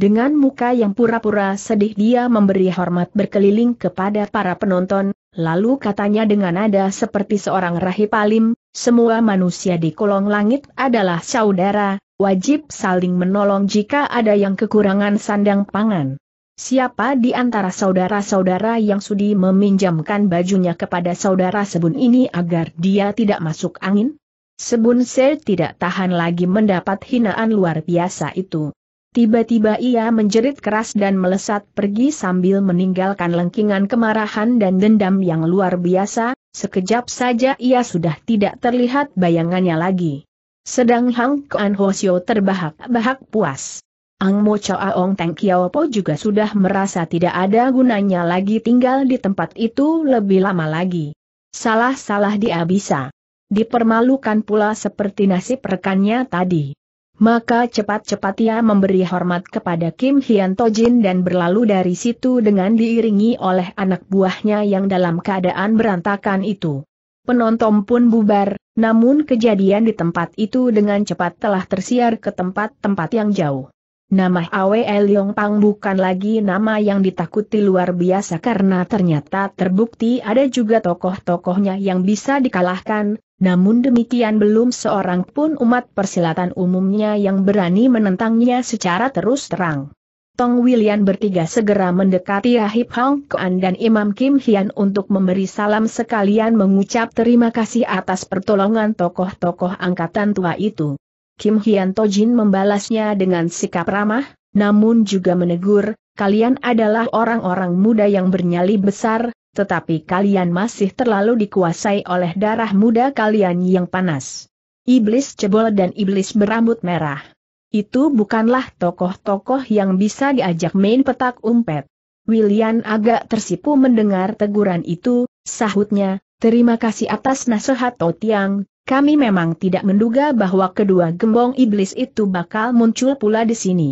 Dengan muka yang pura-pura sedih dia memberi hormat berkeliling kepada para penonton, lalu katanya dengan nada seperti seorang rahib alim, semua manusia di kolong langit adalah saudara, wajib saling menolong jika ada yang kekurangan sandang pangan. Siapa di antara saudara-saudara yang sudi meminjamkan bajunya kepada saudara Sebun ini agar dia tidak masuk angin? Sebun Se tidak tahan lagi mendapat hinaan luar biasa itu. Tiba-tiba ia menjerit keras dan melesat pergi sambil meninggalkan lengkingan kemarahan dan dendam yang luar biasa, sekejap saja ia sudah tidak terlihat bayangannya lagi. Sedang Hang Kuan Hoshio terbahak-bahak puas. Ang Mo Aong Teng Kiao Po juga sudah merasa tidak ada gunanya lagi tinggal di tempat itu lebih lama lagi. Salah-salah dia bisa. Dipermalukan pula seperti nasib rekannya tadi. Maka cepat-cepat ia memberi hormat kepada Kim Hian Tojin dan berlalu dari situ dengan diiringi oleh anak buahnya yang dalam keadaan berantakan itu. Penonton pun bubar, namun kejadian di tempat itu dengan cepat telah tersiar ke tempat-tempat yang jauh. Nama Awe Yong Pang bukan lagi nama yang ditakuti luar biasa karena ternyata terbukti ada juga tokoh-tokohnya yang bisa dikalahkan, namun demikian belum seorang pun umat persilatan umumnya yang berani menentangnya secara terus terang. Tong William bertiga segera mendekati Rahib Hong Kuan dan Imam Kim Hian untuk memberi salam sekalian mengucap terima kasih atas pertolongan tokoh-tokoh angkatan tua itu. Kim Hian Tojin membalasnya dengan sikap ramah, namun juga menegur, kalian adalah orang-orang muda yang bernyali besar, tetapi kalian masih terlalu dikuasai oleh darah muda kalian yang panas. Iblis cebol dan iblis berambut merah. Itu bukanlah tokoh-tokoh yang bisa diajak main petak umpet. William agak tersipu mendengar teguran itu, sahutnya, terima kasih atas nasihat Totiang, kami memang tidak menduga bahwa kedua gembong iblis itu bakal muncul pula di sini.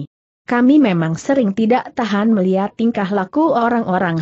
Kami memang sering tidak tahan melihat tingkah laku orang-orang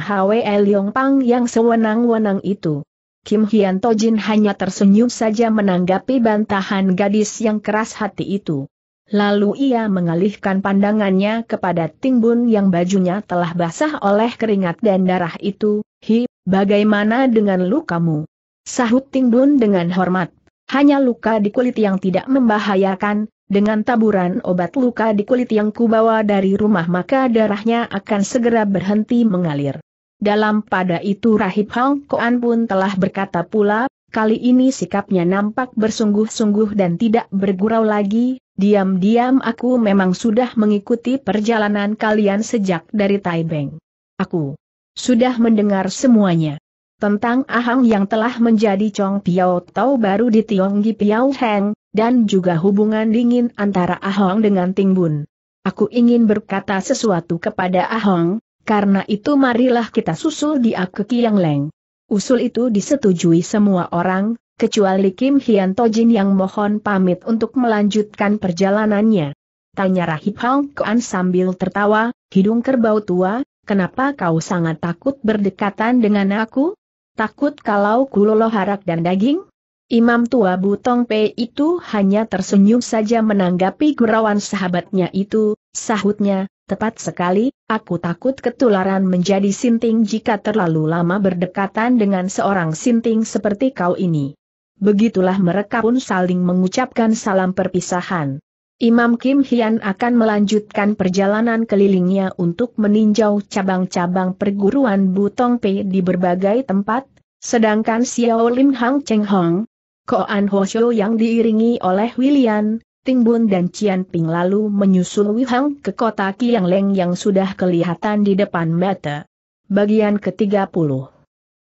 Yong Pang yang sewenang-wenang itu. Kim Hian Tojin hanya tersenyum saja menanggapi bantahan gadis yang keras hati itu. Lalu ia mengalihkan pandangannya kepada Tingbun yang bajunya telah basah oleh keringat dan darah itu. Hi, bagaimana dengan lukamu? Sahut Tingbun dengan hormat. Hanya luka di kulit yang tidak membahayakan, dengan taburan obat luka di kulit yang kubawa dari rumah maka darahnya akan segera berhenti mengalir. Dalam pada itu Rahib Hang Koan pun telah berkata pula, kali ini sikapnya nampak bersungguh-sungguh dan tidak bergurau lagi, diam-diam aku memang sudah mengikuti perjalanan kalian sejak dari Taibeng. Aku sudah mendengar semuanya tentang Ahang yang telah menjadi Chong Piao Tau baru di Tionggi Piao Heng, dan juga hubungan dingin antara Ahong dengan Ting Bun. Aku ingin berkata sesuatu kepada Ahong, karena itu marilah kita susul dia ke Kiang Leng. Usul itu disetujui semua orang, kecuali Kim Hian Tojin yang mohon pamit untuk melanjutkan perjalanannya. Tanya Rahib Hong Kuan sambil tertawa, hidung kerbau tua, kenapa kau sangat takut berdekatan dengan aku? Takut kalau ku harak dan daging? Imam tua Butong Pe itu hanya tersenyum saja menanggapi gurauan sahabatnya itu, sahutnya, tepat sekali, aku takut ketularan menjadi sinting jika terlalu lama berdekatan dengan seorang sinting seperti kau ini. Begitulah mereka pun saling mengucapkan salam perpisahan. Imam Kim Hian akan melanjutkan perjalanan kelilingnya untuk meninjau cabang-cabang perguruan Butong Pe di berbagai tempat, sedangkan Xiao Lim Hang Cheng Hong, Koan Shou yang diiringi oleh William, Ting Bun dan Cian Ping lalu menyusul Wihang ke kota Kiang Leng yang sudah kelihatan di depan mata. Bagian ke-30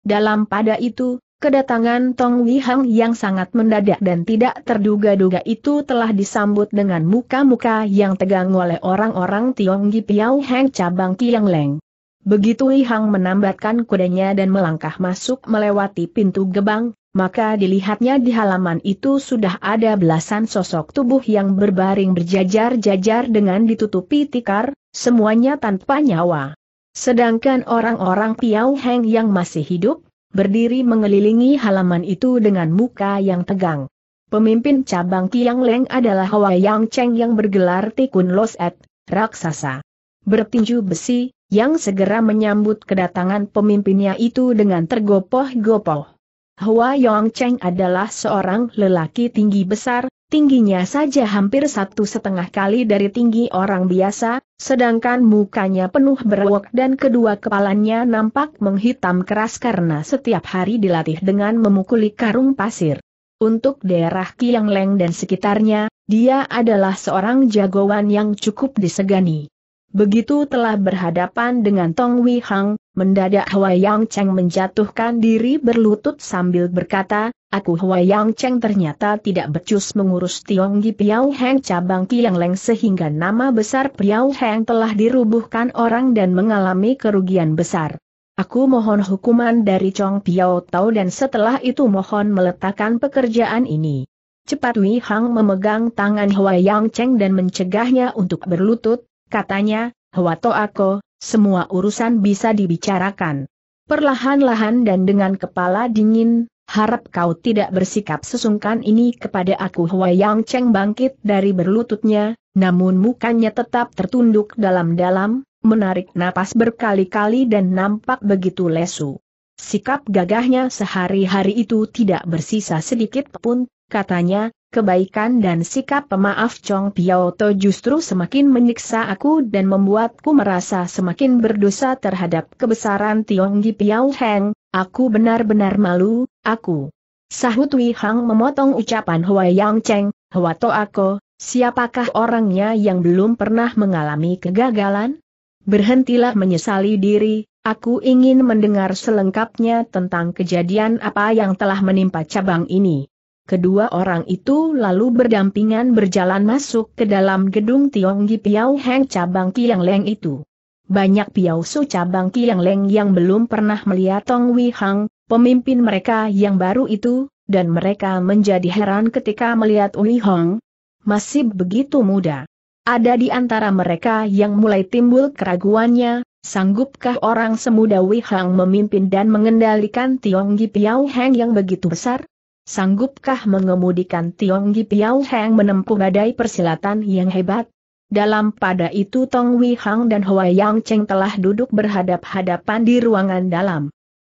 Dalam pada itu, kedatangan Tong Wihang yang sangat mendadak dan tidak terduga-duga itu telah disambut dengan muka-muka yang tegang oleh orang-orang Tionggi Piao Heng cabang Kiang Leng. Begitu Wihang menambatkan kudanya dan melangkah masuk melewati pintu gebang, maka dilihatnya di halaman itu sudah ada belasan sosok tubuh yang berbaring berjajar-jajar dengan ditutupi tikar, semuanya tanpa nyawa. Sedangkan orang-orang Piao Heng yang masih hidup, berdiri mengelilingi halaman itu dengan muka yang tegang. Pemimpin cabang Tiang Leng adalah Hwa Yang Cheng yang bergelar Tikun Los Et, raksasa. Bertinju besi, yang segera menyambut kedatangan pemimpinnya itu dengan tergopoh-gopoh. Hua Yong Cheng adalah seorang lelaki tinggi besar, tingginya saja hampir satu setengah kali dari tinggi orang biasa, sedangkan mukanya penuh berwok dan kedua kepalanya nampak menghitam keras karena setiap hari dilatih dengan memukuli karung pasir. Untuk daerah Kiang Leng dan sekitarnya, dia adalah seorang jagoan yang cukup disegani. Begitu telah berhadapan dengan Tong Wei Hang, Mendadak Hua Yang Cheng menjatuhkan diri berlutut sambil berkata, Aku Hua Yang Cheng ternyata tidak becus mengurus Tionggi Piao Heng cabang Tiang Leng sehingga nama besar Piao Heng telah dirubuhkan orang dan mengalami kerugian besar. Aku mohon hukuman dari Chong Piao Tao dan setelah itu mohon meletakkan pekerjaan ini. Cepat Wei Hang memegang tangan Hua Yang Cheng dan mencegahnya untuk berlutut, katanya, Hua To Ako, semua urusan bisa dibicarakan. Perlahan-lahan dan dengan kepala dingin, harap kau tidak bersikap sesungkan ini kepada aku Huayang Cheng bangkit dari berlututnya, namun mukanya tetap tertunduk dalam-dalam, menarik napas berkali-kali dan nampak begitu lesu. Sikap gagahnya sehari-hari itu tidak bersisa sedikit pun, katanya, kebaikan dan sikap pemaaf Chong Piaoto justru semakin menyiksa aku dan membuatku merasa semakin berdosa terhadap kebesaran Tionggi Piao Heng, aku benar-benar malu, aku. Sahut Wei Hang memotong ucapan Hua Yang Cheng, Hua To Ako, siapakah orangnya yang belum pernah mengalami kegagalan? Berhentilah menyesali diri, aku ingin mendengar selengkapnya tentang kejadian apa yang telah menimpa cabang ini. Kedua orang itu lalu berdampingan berjalan masuk ke dalam gedung Tionggi Piau Heng cabang Kiang Leng itu. Banyak Piau Su cabang Kiang Leng yang belum pernah melihat Tong Wei Hang, pemimpin mereka yang baru itu, dan mereka menjadi heran ketika melihat Wi Hang. Masih begitu muda. Ada di antara mereka yang mulai timbul keraguannya, sanggupkah orang semuda Wei Hang memimpin dan mengendalikan Tionggi Piau Heng yang begitu besar? Sanggupkah mengemudikan Tionggi Piao Heng menempuh badai persilatan yang hebat? Dalam pada itu Tong Wei Hang dan Hua Yang Cheng telah duduk berhadap-hadapan di ruangan dalam.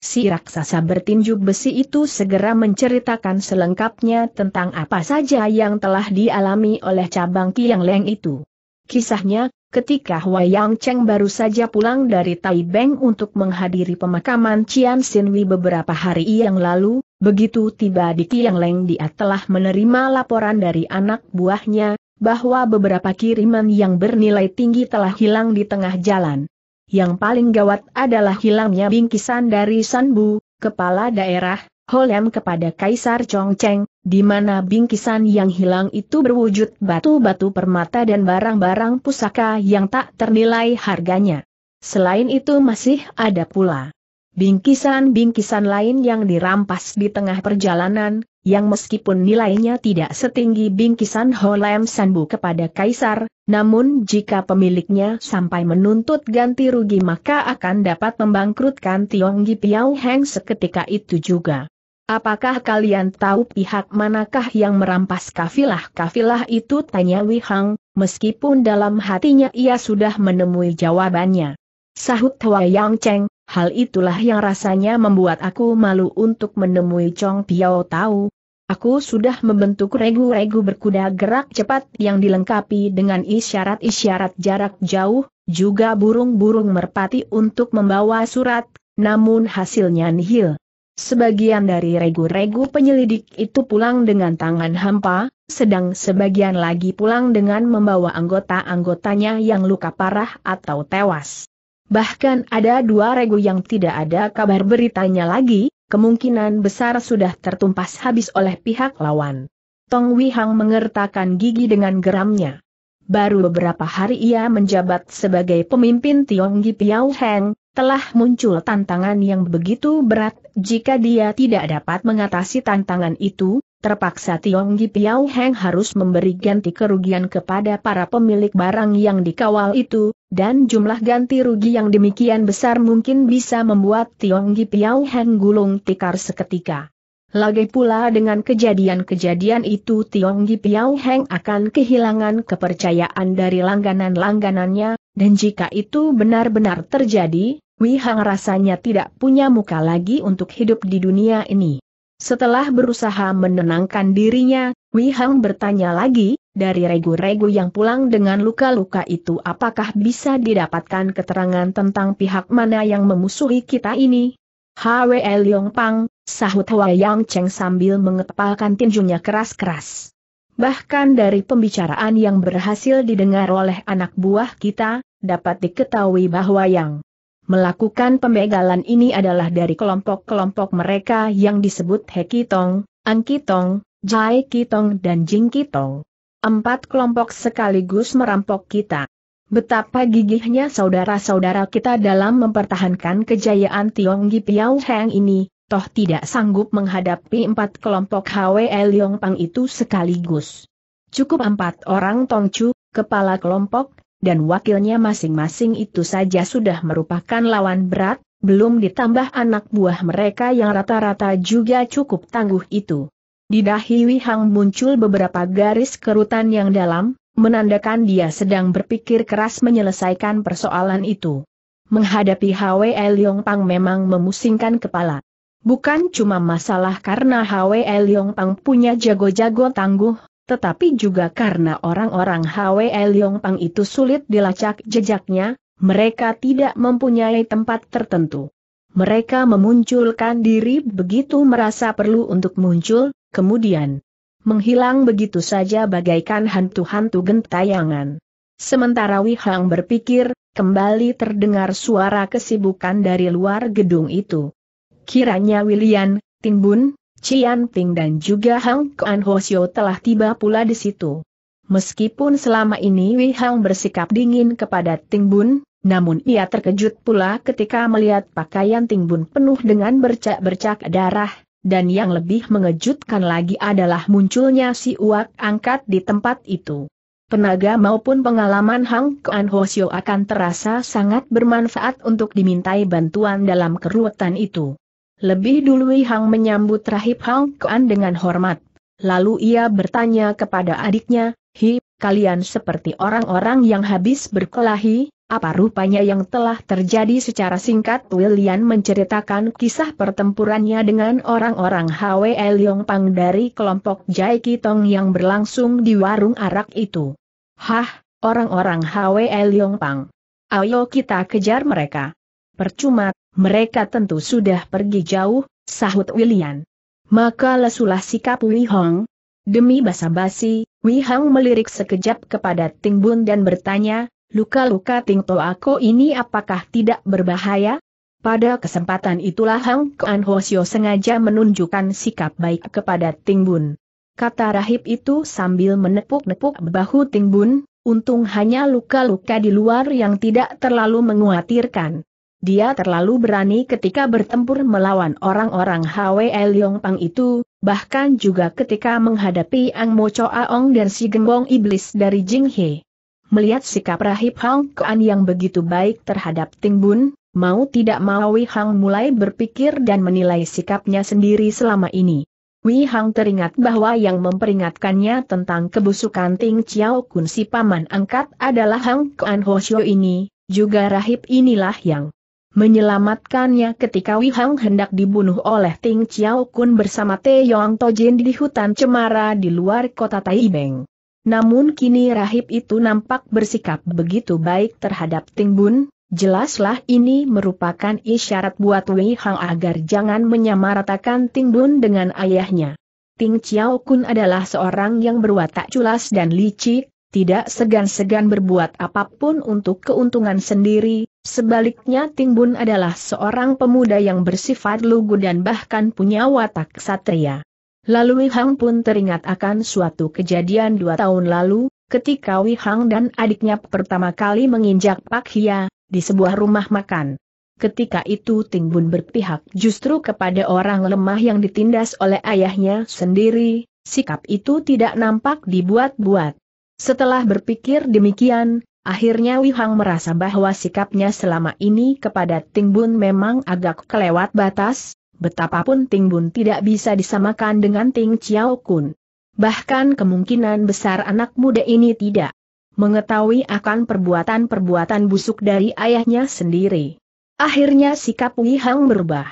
Si raksasa bertinju besi itu segera menceritakan selengkapnya tentang apa saja yang telah dialami oleh cabang Kiang Leng itu. Kisahnya, ketika Huayang Cheng baru saja pulang dari Taibeng untuk menghadiri pemakaman Cian Sinwi beberapa hari yang lalu, begitu tiba di Tiang Leng dia telah menerima laporan dari anak buahnya, bahwa beberapa kiriman yang bernilai tinggi telah hilang di tengah jalan. Yang paling gawat adalah hilangnya bingkisan dari Sanbu, kepala daerah, Holem kepada Kaisar Chongcheng, di mana bingkisan yang hilang itu berwujud batu-batu permata dan barang-barang pusaka yang tak ternilai harganya. Selain itu masih ada pula bingkisan-bingkisan lain yang dirampas di tengah perjalanan, yang meskipun nilainya tidak setinggi bingkisan Holem Sanbu kepada Kaisar, namun jika pemiliknya sampai menuntut ganti rugi maka akan dapat membangkrutkan Tionggi Piao Heng seketika itu juga. Apakah kalian tahu pihak manakah yang merampas kafilah-kafilah itu? Tanya Wihang, meskipun dalam hatinya ia sudah menemui jawabannya. Sahut Hua Yang Cheng, hal itulah yang rasanya membuat aku malu untuk menemui Chong Piao tahu. Aku sudah membentuk regu-regu berkuda gerak cepat yang dilengkapi dengan isyarat-isyarat jarak jauh, juga burung-burung merpati untuk membawa surat, namun hasilnya nihil. Sebagian dari regu-regu penyelidik itu pulang dengan tangan hampa, sedang sebagian lagi pulang dengan membawa anggota-anggotanya yang luka parah atau tewas. Bahkan ada dua regu yang tidak ada kabar beritanya lagi, kemungkinan besar sudah tertumpas habis oleh pihak lawan. Tong Wihang mengertakkan gigi dengan geramnya. Baru beberapa hari ia menjabat sebagai pemimpin Tionggi Piao Heng, telah muncul tantangan yang begitu berat, jika dia tidak dapat mengatasi tantangan itu, terpaksa Tionggi Piao Heng harus memberi ganti kerugian kepada para pemilik barang yang dikawal itu, dan jumlah ganti rugi yang demikian besar mungkin bisa membuat Tionggi Piao Heng gulung tikar seketika. Lagi pula dengan kejadian-kejadian itu Tionggi Piao Heng akan kehilangan kepercayaan dari langganan-langganannya, dan jika itu benar-benar terjadi, Wei Hang rasanya tidak punya muka lagi untuk hidup di dunia ini. Setelah berusaha menenangkan dirinya, Wei Hang bertanya lagi, dari regu-regu yang pulang dengan luka-luka itu apakah bisa didapatkan keterangan tentang pihak mana yang memusuhi kita ini? Hwe Yong Pang, sahut Hwa Yang Cheng sambil mengepalkan tinjunya keras-keras. Bahkan dari pembicaraan yang berhasil didengar oleh anak buah kita, dapat diketahui bahwa yang melakukan pembegalan ini adalah dari kelompok-kelompok mereka yang disebut Hekitong, Angkitong, Jai Kitong dan Jing Kitong. Empat kelompok sekaligus merampok kita. Betapa gigihnya saudara-saudara kita dalam mempertahankan kejayaan Tionggi Piao Heng ini, toh tidak sanggup menghadapi empat kelompok Hwe Liong Pang itu sekaligus. Cukup empat orang Tongcu, kepala kelompok, dan wakilnya masing-masing itu saja sudah merupakan lawan berat, belum ditambah anak buah mereka yang rata-rata juga cukup tangguh itu. Di dahi Wihang muncul beberapa garis kerutan yang dalam, menandakan dia sedang berpikir keras menyelesaikan persoalan itu. Menghadapi Hwe Leong Pang memang memusingkan kepala. Bukan cuma masalah karena Hwe Leong Pang punya jago-jago tangguh, tetapi juga karena orang-orang Hwe Liongpang itu sulit dilacak jejaknya, mereka tidak mempunyai tempat tertentu. Mereka memunculkan diri begitu merasa perlu untuk muncul, kemudian menghilang begitu saja bagaikan hantu-hantu gentayangan. Sementara Wihang berpikir, kembali terdengar suara kesibukan dari luar gedung itu. Kiranya William, Timbun, Cian Ping dan juga Hang Kuan Hosio telah tiba pula di situ. Meskipun selama ini Wei Hang bersikap dingin kepada Ting Bun, namun ia terkejut pula ketika melihat pakaian Ting Bun penuh dengan bercak-bercak darah, dan yang lebih mengejutkan lagi adalah munculnya si uak angkat di tempat itu. Penaga maupun pengalaman Hang Kuan Hosio akan terasa sangat bermanfaat untuk dimintai bantuan dalam keruwetan itu. Lebih dulu Hang menyambut rahib Hang Kuan dengan hormat. Lalu ia bertanya kepada adiknya, Hi, kalian seperti orang-orang yang habis berkelahi, apa rupanya yang telah terjadi secara singkat William menceritakan kisah pertempurannya dengan orang-orang Hwe Leong Pang dari kelompok Jai Kitong yang berlangsung di warung arak itu. Hah, orang-orang Hwe Leong Pang. Ayo kita kejar mereka. Percuma, mereka tentu sudah pergi jauh, sahut William. Maka lesulah sikap Wei Hong. Demi basa-basi, Wei Hong melirik sekejap kepada Ting Bun dan bertanya, luka-luka Ting Toako ini apakah tidak berbahaya? Pada kesempatan itulah Hang Kuan Hosio sengaja menunjukkan sikap baik kepada Ting Bun. Kata rahib itu sambil menepuk-nepuk bahu Ting Bun, untung hanya luka-luka di luar yang tidak terlalu menguatirkan. Dia terlalu berani ketika bertempur melawan orang-orang Hwe Leong Pang itu, bahkan juga ketika menghadapi Ang Mo Choa Ong dan si gembong iblis dari Jing He. Melihat sikap Rahib Hang Kuan yang begitu baik terhadap Ting Bun, mau tidak mau Wei Hang mulai berpikir dan menilai sikapnya sendiri selama ini. Wei Hang teringat bahwa yang memperingatkannya tentang kebusukan Ting Chiao Kun si paman angkat adalah Hang Kuan Hosio ini, juga rahib inilah yang menyelamatkannya ketika Wei Hang hendak dibunuh oleh Ting Chiao Kun bersama Te Yong Tojin di hutan cemara di luar kota Taibeng. Namun kini rahib itu nampak bersikap begitu baik terhadap Ting Bun, jelaslah ini merupakan isyarat buat Wei Hang agar jangan menyamaratakan Ting Bun dengan ayahnya. Ting Chiao Kun adalah seorang yang berwatak culas dan licik, tidak segan-segan berbuat apapun untuk keuntungan sendiri, sebaliknya Timbun adalah seorang pemuda yang bersifat lugu dan bahkan punya watak satria. Lalu Wihang pun teringat akan suatu kejadian dua tahun lalu, ketika Wihang dan adiknya pertama kali menginjak Pak Hia, di sebuah rumah makan. Ketika itu Ting Bun berpihak justru kepada orang lemah yang ditindas oleh ayahnya sendiri, sikap itu tidak nampak dibuat-buat. Setelah berpikir demikian, akhirnya Wihang merasa bahwa sikapnya selama ini kepada Tingbun memang agak kelewat batas, betapapun Tingbun tidak bisa disamakan dengan Ting Chiao Kun. Bahkan kemungkinan besar anak muda ini tidak mengetahui akan perbuatan-perbuatan busuk dari ayahnya sendiri. Akhirnya sikap Wihang berubah.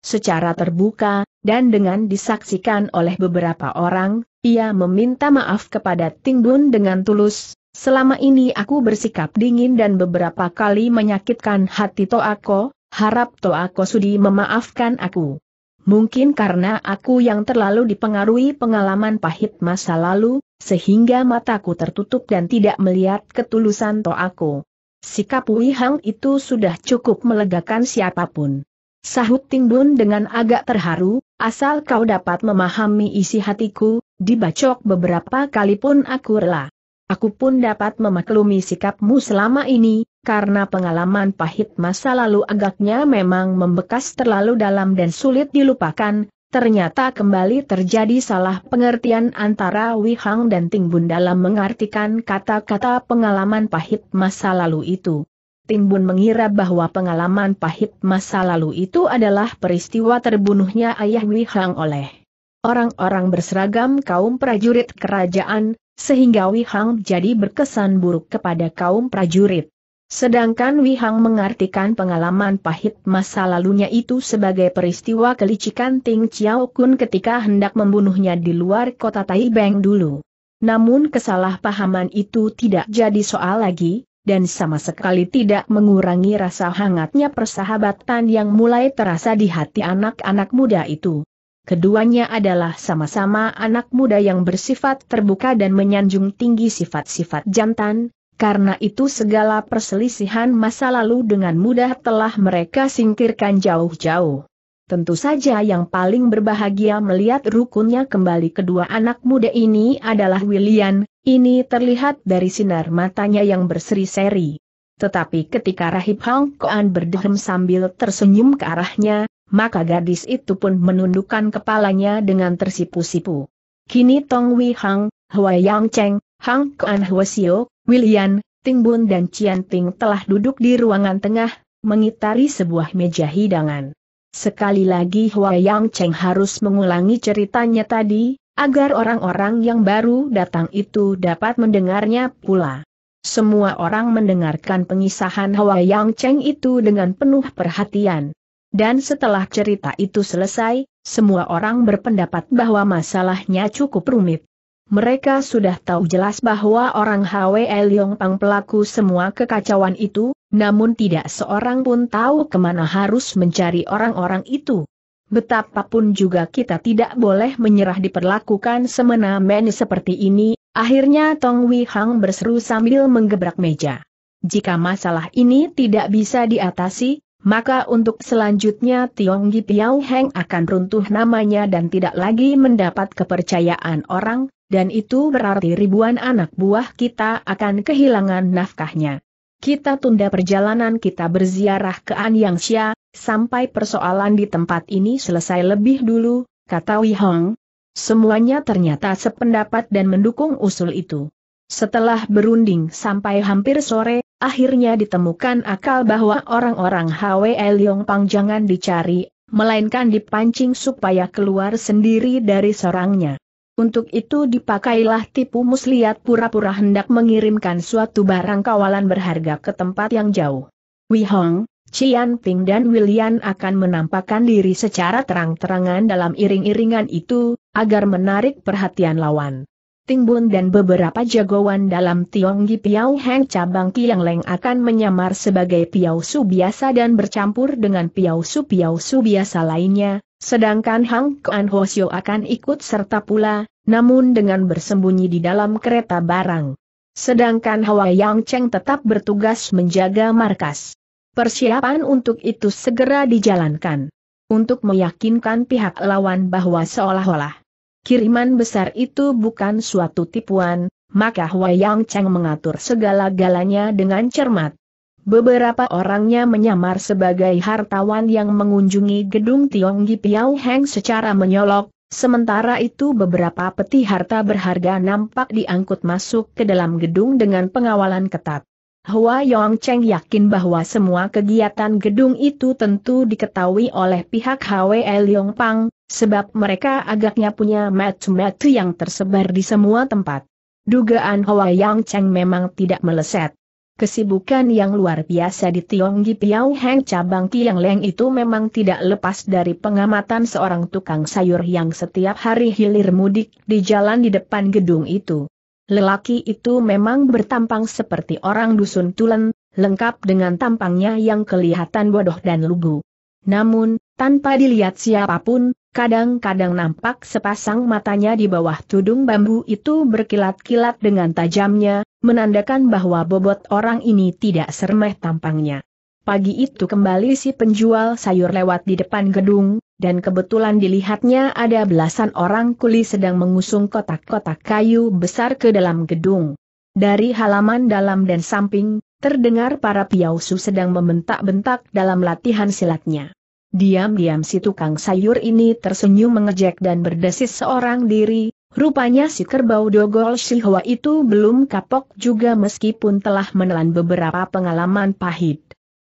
Secara terbuka, dan dengan disaksikan oleh beberapa orang, ia meminta maaf kepada Ting Dun dengan tulus, selama ini aku bersikap dingin dan beberapa kali menyakitkan hati Toako, harap Toako sudi memaafkan aku. Mungkin karena aku yang terlalu dipengaruhi pengalaman pahit masa lalu, sehingga mataku tertutup dan tidak melihat ketulusan Toako. Sikap Wei Hang itu sudah cukup melegakan siapapun. Sahut Ting Bun dengan agak terharu, asal kau dapat memahami isi hatiku, Dibacok beberapa kali pun aku rela. Aku pun dapat memaklumi sikapmu selama ini, karena pengalaman pahit masa lalu agaknya memang membekas terlalu dalam dan sulit dilupakan, ternyata kembali terjadi salah pengertian antara Wihang dan Tingbun dalam mengartikan kata-kata pengalaman pahit masa lalu itu. Timbun mengira bahwa pengalaman pahit masa lalu itu adalah peristiwa terbunuhnya ayah Wihang oleh orang-orang berseragam kaum prajurit kerajaan, sehingga Wihang jadi berkesan buruk kepada kaum prajurit. Sedangkan Wihang mengartikan pengalaman pahit masa lalunya itu sebagai peristiwa kelicikan Ting Chiao Kun ketika hendak membunuhnya di luar kota Taibeng dulu. Namun kesalahpahaman itu tidak jadi soal lagi, dan sama sekali tidak mengurangi rasa hangatnya persahabatan yang mulai terasa di hati anak-anak muda itu. Keduanya adalah sama-sama anak muda yang bersifat terbuka dan menyanjung tinggi sifat-sifat jantan, karena itu segala perselisihan masa lalu dengan mudah telah mereka singkirkan jauh-jauh. Tentu saja yang paling berbahagia melihat rukunnya kembali kedua anak muda ini adalah William, ini terlihat dari sinar matanya yang berseri-seri. Tetapi ketika Rahib Hongkoan Koan berdehem sambil tersenyum ke arahnya, maka gadis itu pun menundukkan kepalanya dengan tersipu-sipu. Kini Tong Wei Hang, Hua Yang Cheng, Hang Kuan Hua Sio, William, Ting Bun dan Cian Ting telah duduk di ruangan tengah, mengitari sebuah meja hidangan. Sekali lagi Hua Yang Cheng harus mengulangi ceritanya tadi, agar orang-orang yang baru datang itu dapat mendengarnya pula. Semua orang mendengarkan pengisahan Hua Yang Cheng itu dengan penuh perhatian. Dan setelah cerita itu selesai, semua orang berpendapat bahwa masalahnya cukup rumit. Mereka sudah tahu jelas bahwa orang Hwe Leong Pang pelaku semua kekacauan itu, namun tidak seorang pun tahu kemana harus mencari orang-orang itu. Betapapun juga kita tidak boleh menyerah diperlakukan semena-mena seperti ini, akhirnya Tong Wei Hang berseru sambil menggebrak meja. Jika masalah ini tidak bisa diatasi, maka untuk selanjutnya Tionggi Piao Heng akan runtuh namanya dan tidak lagi mendapat kepercayaan orang, dan itu berarti ribuan anak buah kita akan kehilangan nafkahnya. Kita tunda perjalanan kita berziarah ke An Yang Xia sampai persoalan di tempat ini selesai lebih dulu, kata Wei Hong. Semuanya ternyata sependapat dan mendukung usul itu. Setelah berunding sampai hampir sore, Akhirnya ditemukan akal bahwa orang-orang Hwe Liong Pang jangan dicari, melainkan dipancing supaya keluar sendiri dari serangnya. Untuk itu dipakailah tipu muslihat pura-pura hendak mengirimkan suatu barang kawalan berharga ke tempat yang jauh. Wei Hong, Cian Ping dan William akan menampakkan diri secara terang-terangan dalam iring-iringan itu, agar menarik perhatian lawan. Ting Tingbun dan beberapa jagoan dalam Tionggi Piao Heng cabang Kiang Leng akan menyamar sebagai Piao Su biasa dan bercampur dengan Piao Su Piao Su biasa lainnya, sedangkan Hang Kuan Hosio akan ikut serta pula, namun dengan bersembunyi di dalam kereta barang. Sedangkan Hwa Yang Cheng tetap bertugas menjaga markas. Persiapan untuk itu segera dijalankan. Untuk meyakinkan pihak lawan bahwa seolah-olah kiriman besar itu bukan suatu tipuan, maka Huayang Cheng mengatur segala-galanya dengan cermat. Beberapa orangnya menyamar sebagai hartawan yang mengunjungi gedung Tionggi Piao Heng secara menyolok, sementara itu beberapa peti harta berharga nampak diangkut masuk ke dalam gedung dengan pengawalan ketat. Hua Yong Cheng yakin bahwa semua kegiatan gedung itu tentu diketahui oleh pihak Hwe Yong Pang, Sebab mereka agaknya punya metu-metu yang tersebar di semua tempat. Dugaan Hoa Yang Cheng memang tidak meleset. Kesibukan yang luar biasa di Tionggi Piao Heng cabang Tiang Leng itu memang tidak lepas dari pengamatan seorang tukang sayur yang setiap hari hilir mudik di jalan di depan gedung itu. Lelaki itu memang bertampang seperti orang dusun tulen, lengkap dengan tampangnya yang kelihatan bodoh dan lugu. Namun, tanpa dilihat siapapun, Kadang-kadang nampak sepasang matanya di bawah tudung bambu itu berkilat-kilat dengan tajamnya, menandakan bahwa bobot orang ini tidak seremeh tampangnya. Pagi itu kembali si penjual sayur lewat di depan gedung, dan kebetulan dilihatnya ada belasan orang kuli sedang mengusung kotak-kotak kayu besar ke dalam gedung. Dari halaman dalam dan samping, terdengar para piausu sedang membentak-bentak dalam latihan silatnya. Diam-diam si tukang sayur ini tersenyum mengejek dan berdesis seorang diri, rupanya si kerbau dogol Shihwa itu belum kapok juga meskipun telah menelan beberapa pengalaman pahit.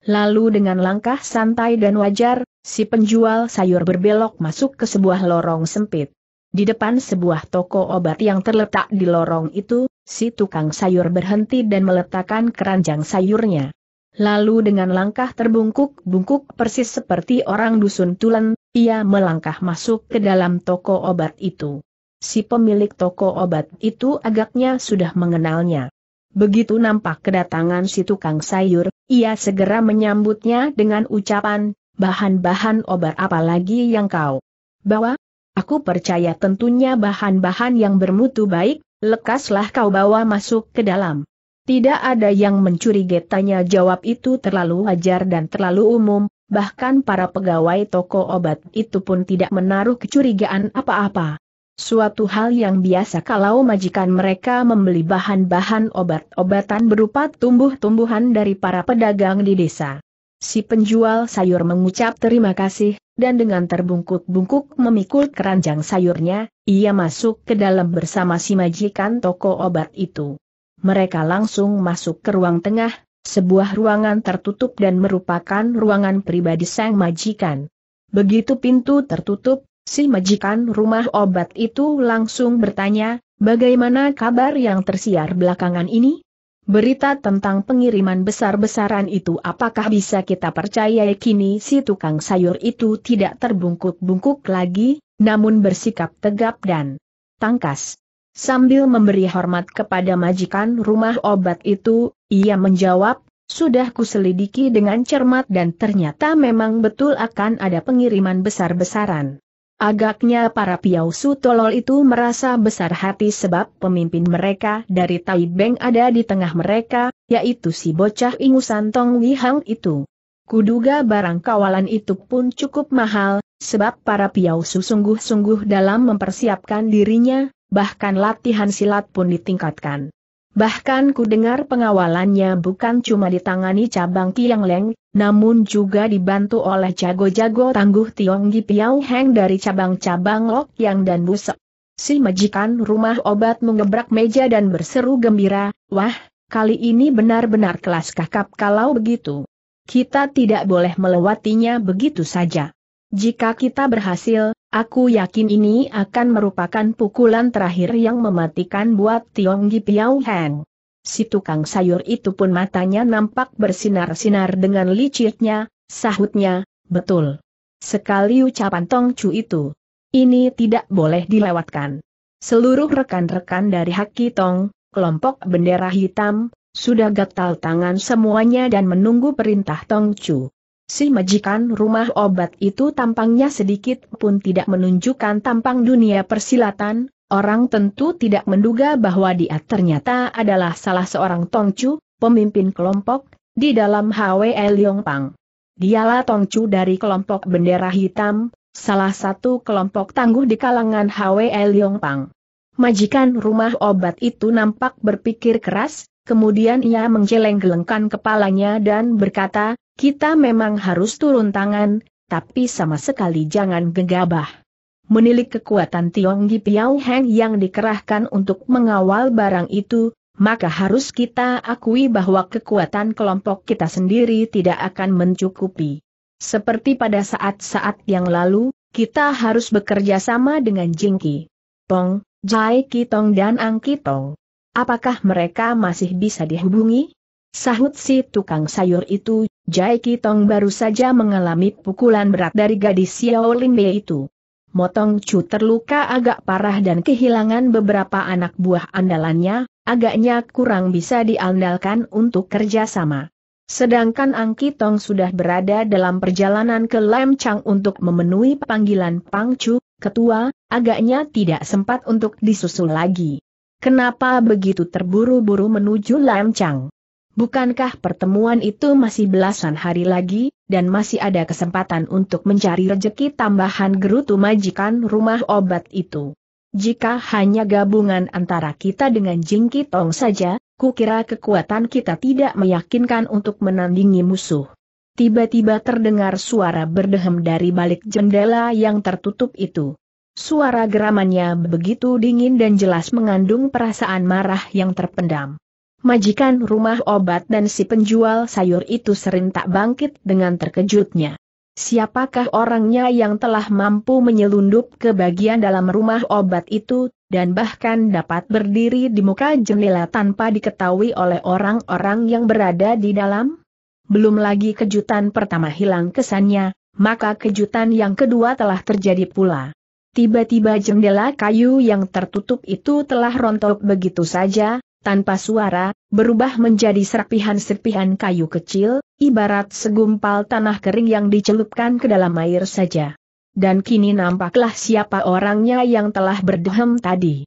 Lalu dengan langkah santai dan wajar, si penjual sayur berbelok masuk ke sebuah lorong sempit. Di depan sebuah toko obat yang terletak di lorong itu, si tukang sayur berhenti dan meletakkan keranjang sayurnya. Lalu dengan langkah terbungkuk-bungkuk persis seperti orang dusun tulen, ia melangkah masuk ke dalam toko obat itu. Si pemilik toko obat itu agaknya sudah mengenalnya. Begitu nampak kedatangan si tukang sayur, ia segera menyambutnya dengan ucapan, bahan-bahan obat apa lagi yang kau bawa? Aku percaya tentunya bahan-bahan yang bermutu baik, lekaslah kau bawa masuk ke dalam. Tidak ada yang mencurigai tanya jawab itu terlalu wajar dan terlalu umum, bahkan para pegawai toko obat itu pun tidak menaruh kecurigaan apa-apa. Suatu hal yang biasa kalau majikan mereka membeli bahan-bahan obat-obatan berupa tumbuh-tumbuhan dari para pedagang di desa. Si penjual sayur mengucap terima kasih, dan dengan terbungkuk-bungkuk memikul keranjang sayurnya, ia masuk ke dalam bersama si majikan toko obat itu mereka langsung masuk ke ruang tengah, sebuah ruangan tertutup dan merupakan ruangan pribadi sang majikan. Begitu pintu tertutup, si majikan rumah obat itu langsung bertanya, bagaimana kabar yang tersiar belakangan ini? Berita tentang pengiriman besar-besaran itu apakah bisa kita percaya kini si tukang sayur itu tidak terbungkuk-bungkuk lagi, namun bersikap tegap dan tangkas. Sambil memberi hormat kepada majikan rumah obat itu, ia menjawab, sudah kuselidiki dengan cermat dan ternyata memang betul akan ada pengiriman besar-besaran. Agaknya para piausu tolol itu merasa besar hati sebab pemimpin mereka dari Taibeng ada di tengah mereka, yaitu si bocah ingusan Tong Wihang itu. Kuduga barang kawalan itu pun cukup mahal, sebab para piausu sungguh-sungguh dalam mempersiapkan dirinya, bahkan latihan silat pun ditingkatkan. Bahkan ku dengar pengawalannya bukan cuma ditangani cabang Tiang Leng, namun juga dibantu oleh jago-jago tangguh Tionggi Piao Heng dari cabang-cabang Lok Yang dan Busek. Si majikan rumah obat mengebrak meja dan berseru gembira, wah, kali ini benar-benar kelas kakap kalau begitu. Kita tidak boleh melewatinya begitu saja. Jika kita berhasil, Aku yakin ini akan merupakan pukulan terakhir yang mematikan buat Tionggi Piao Heng. Si tukang sayur itu pun matanya nampak bersinar-sinar dengan licirnya, sahutnya, betul. Sekali ucapan Tong Chu itu. Ini tidak boleh dilewatkan. Seluruh rekan-rekan dari Haki Tong, kelompok bendera hitam, sudah gatal tangan semuanya dan menunggu perintah Tong Chu. Si majikan rumah obat itu tampangnya sedikit pun tidak menunjukkan tampang dunia persilatan, orang tentu tidak menduga bahwa dia ternyata adalah salah seorang Tongcu, pemimpin kelompok, di dalam Yong Pang. Dialah Tongcu dari kelompok bendera hitam, salah satu kelompok tangguh di kalangan Yong Pang. Majikan rumah obat itu nampak berpikir keras, kemudian ia menggeleng-gelengkan kepalanya dan berkata, kita memang harus turun tangan, tapi sama sekali jangan gegabah. Menilik kekuatan Tionggi Piao Heng yang dikerahkan untuk mengawal barang itu, maka harus kita akui bahwa kekuatan kelompok kita sendiri tidak akan mencukupi. Seperti pada saat-saat yang lalu, kita harus bekerja sama dengan Jingki, Tong, Jai Kitong dan Ang Kitong. Apakah mereka masih bisa dihubungi? Sahut si tukang sayur itu Jai Kitong baru saja mengalami pukulan berat dari gadis Xiao Linbe itu. Motong Chu terluka agak parah dan kehilangan beberapa anak buah andalannya, agaknya kurang bisa diandalkan untuk kerjasama. Sedangkan Ang Kitong sudah berada dalam perjalanan ke Lam Chang untuk memenuhi panggilan Pang Chu, ketua, agaknya tidak sempat untuk disusul lagi. Kenapa begitu terburu-buru menuju Lam Chang? Bukankah pertemuan itu masih belasan hari lagi, dan masih ada kesempatan untuk mencari rejeki tambahan gerutu majikan rumah obat itu? Jika hanya gabungan antara kita dengan Jingki Tong saja, kukira kekuatan kita tidak meyakinkan untuk menandingi musuh. Tiba-tiba terdengar suara berdehem dari balik jendela yang tertutup itu. Suara geramannya begitu dingin dan jelas mengandung perasaan marah yang terpendam. Majikan rumah obat dan si penjual sayur itu sering tak bangkit dengan terkejutnya. Siapakah orangnya yang telah mampu menyelundup ke bagian dalam rumah obat itu, dan bahkan dapat berdiri di muka jendela tanpa diketahui oleh orang-orang yang berada di dalam? Belum lagi kejutan pertama hilang kesannya, maka kejutan yang kedua telah terjadi pula. Tiba-tiba jendela kayu yang tertutup itu telah rontok begitu saja, tanpa suara, berubah menjadi serpihan-serpihan kayu kecil, ibarat segumpal tanah kering yang dicelupkan ke dalam air saja. Dan kini nampaklah siapa orangnya yang telah berdehem tadi.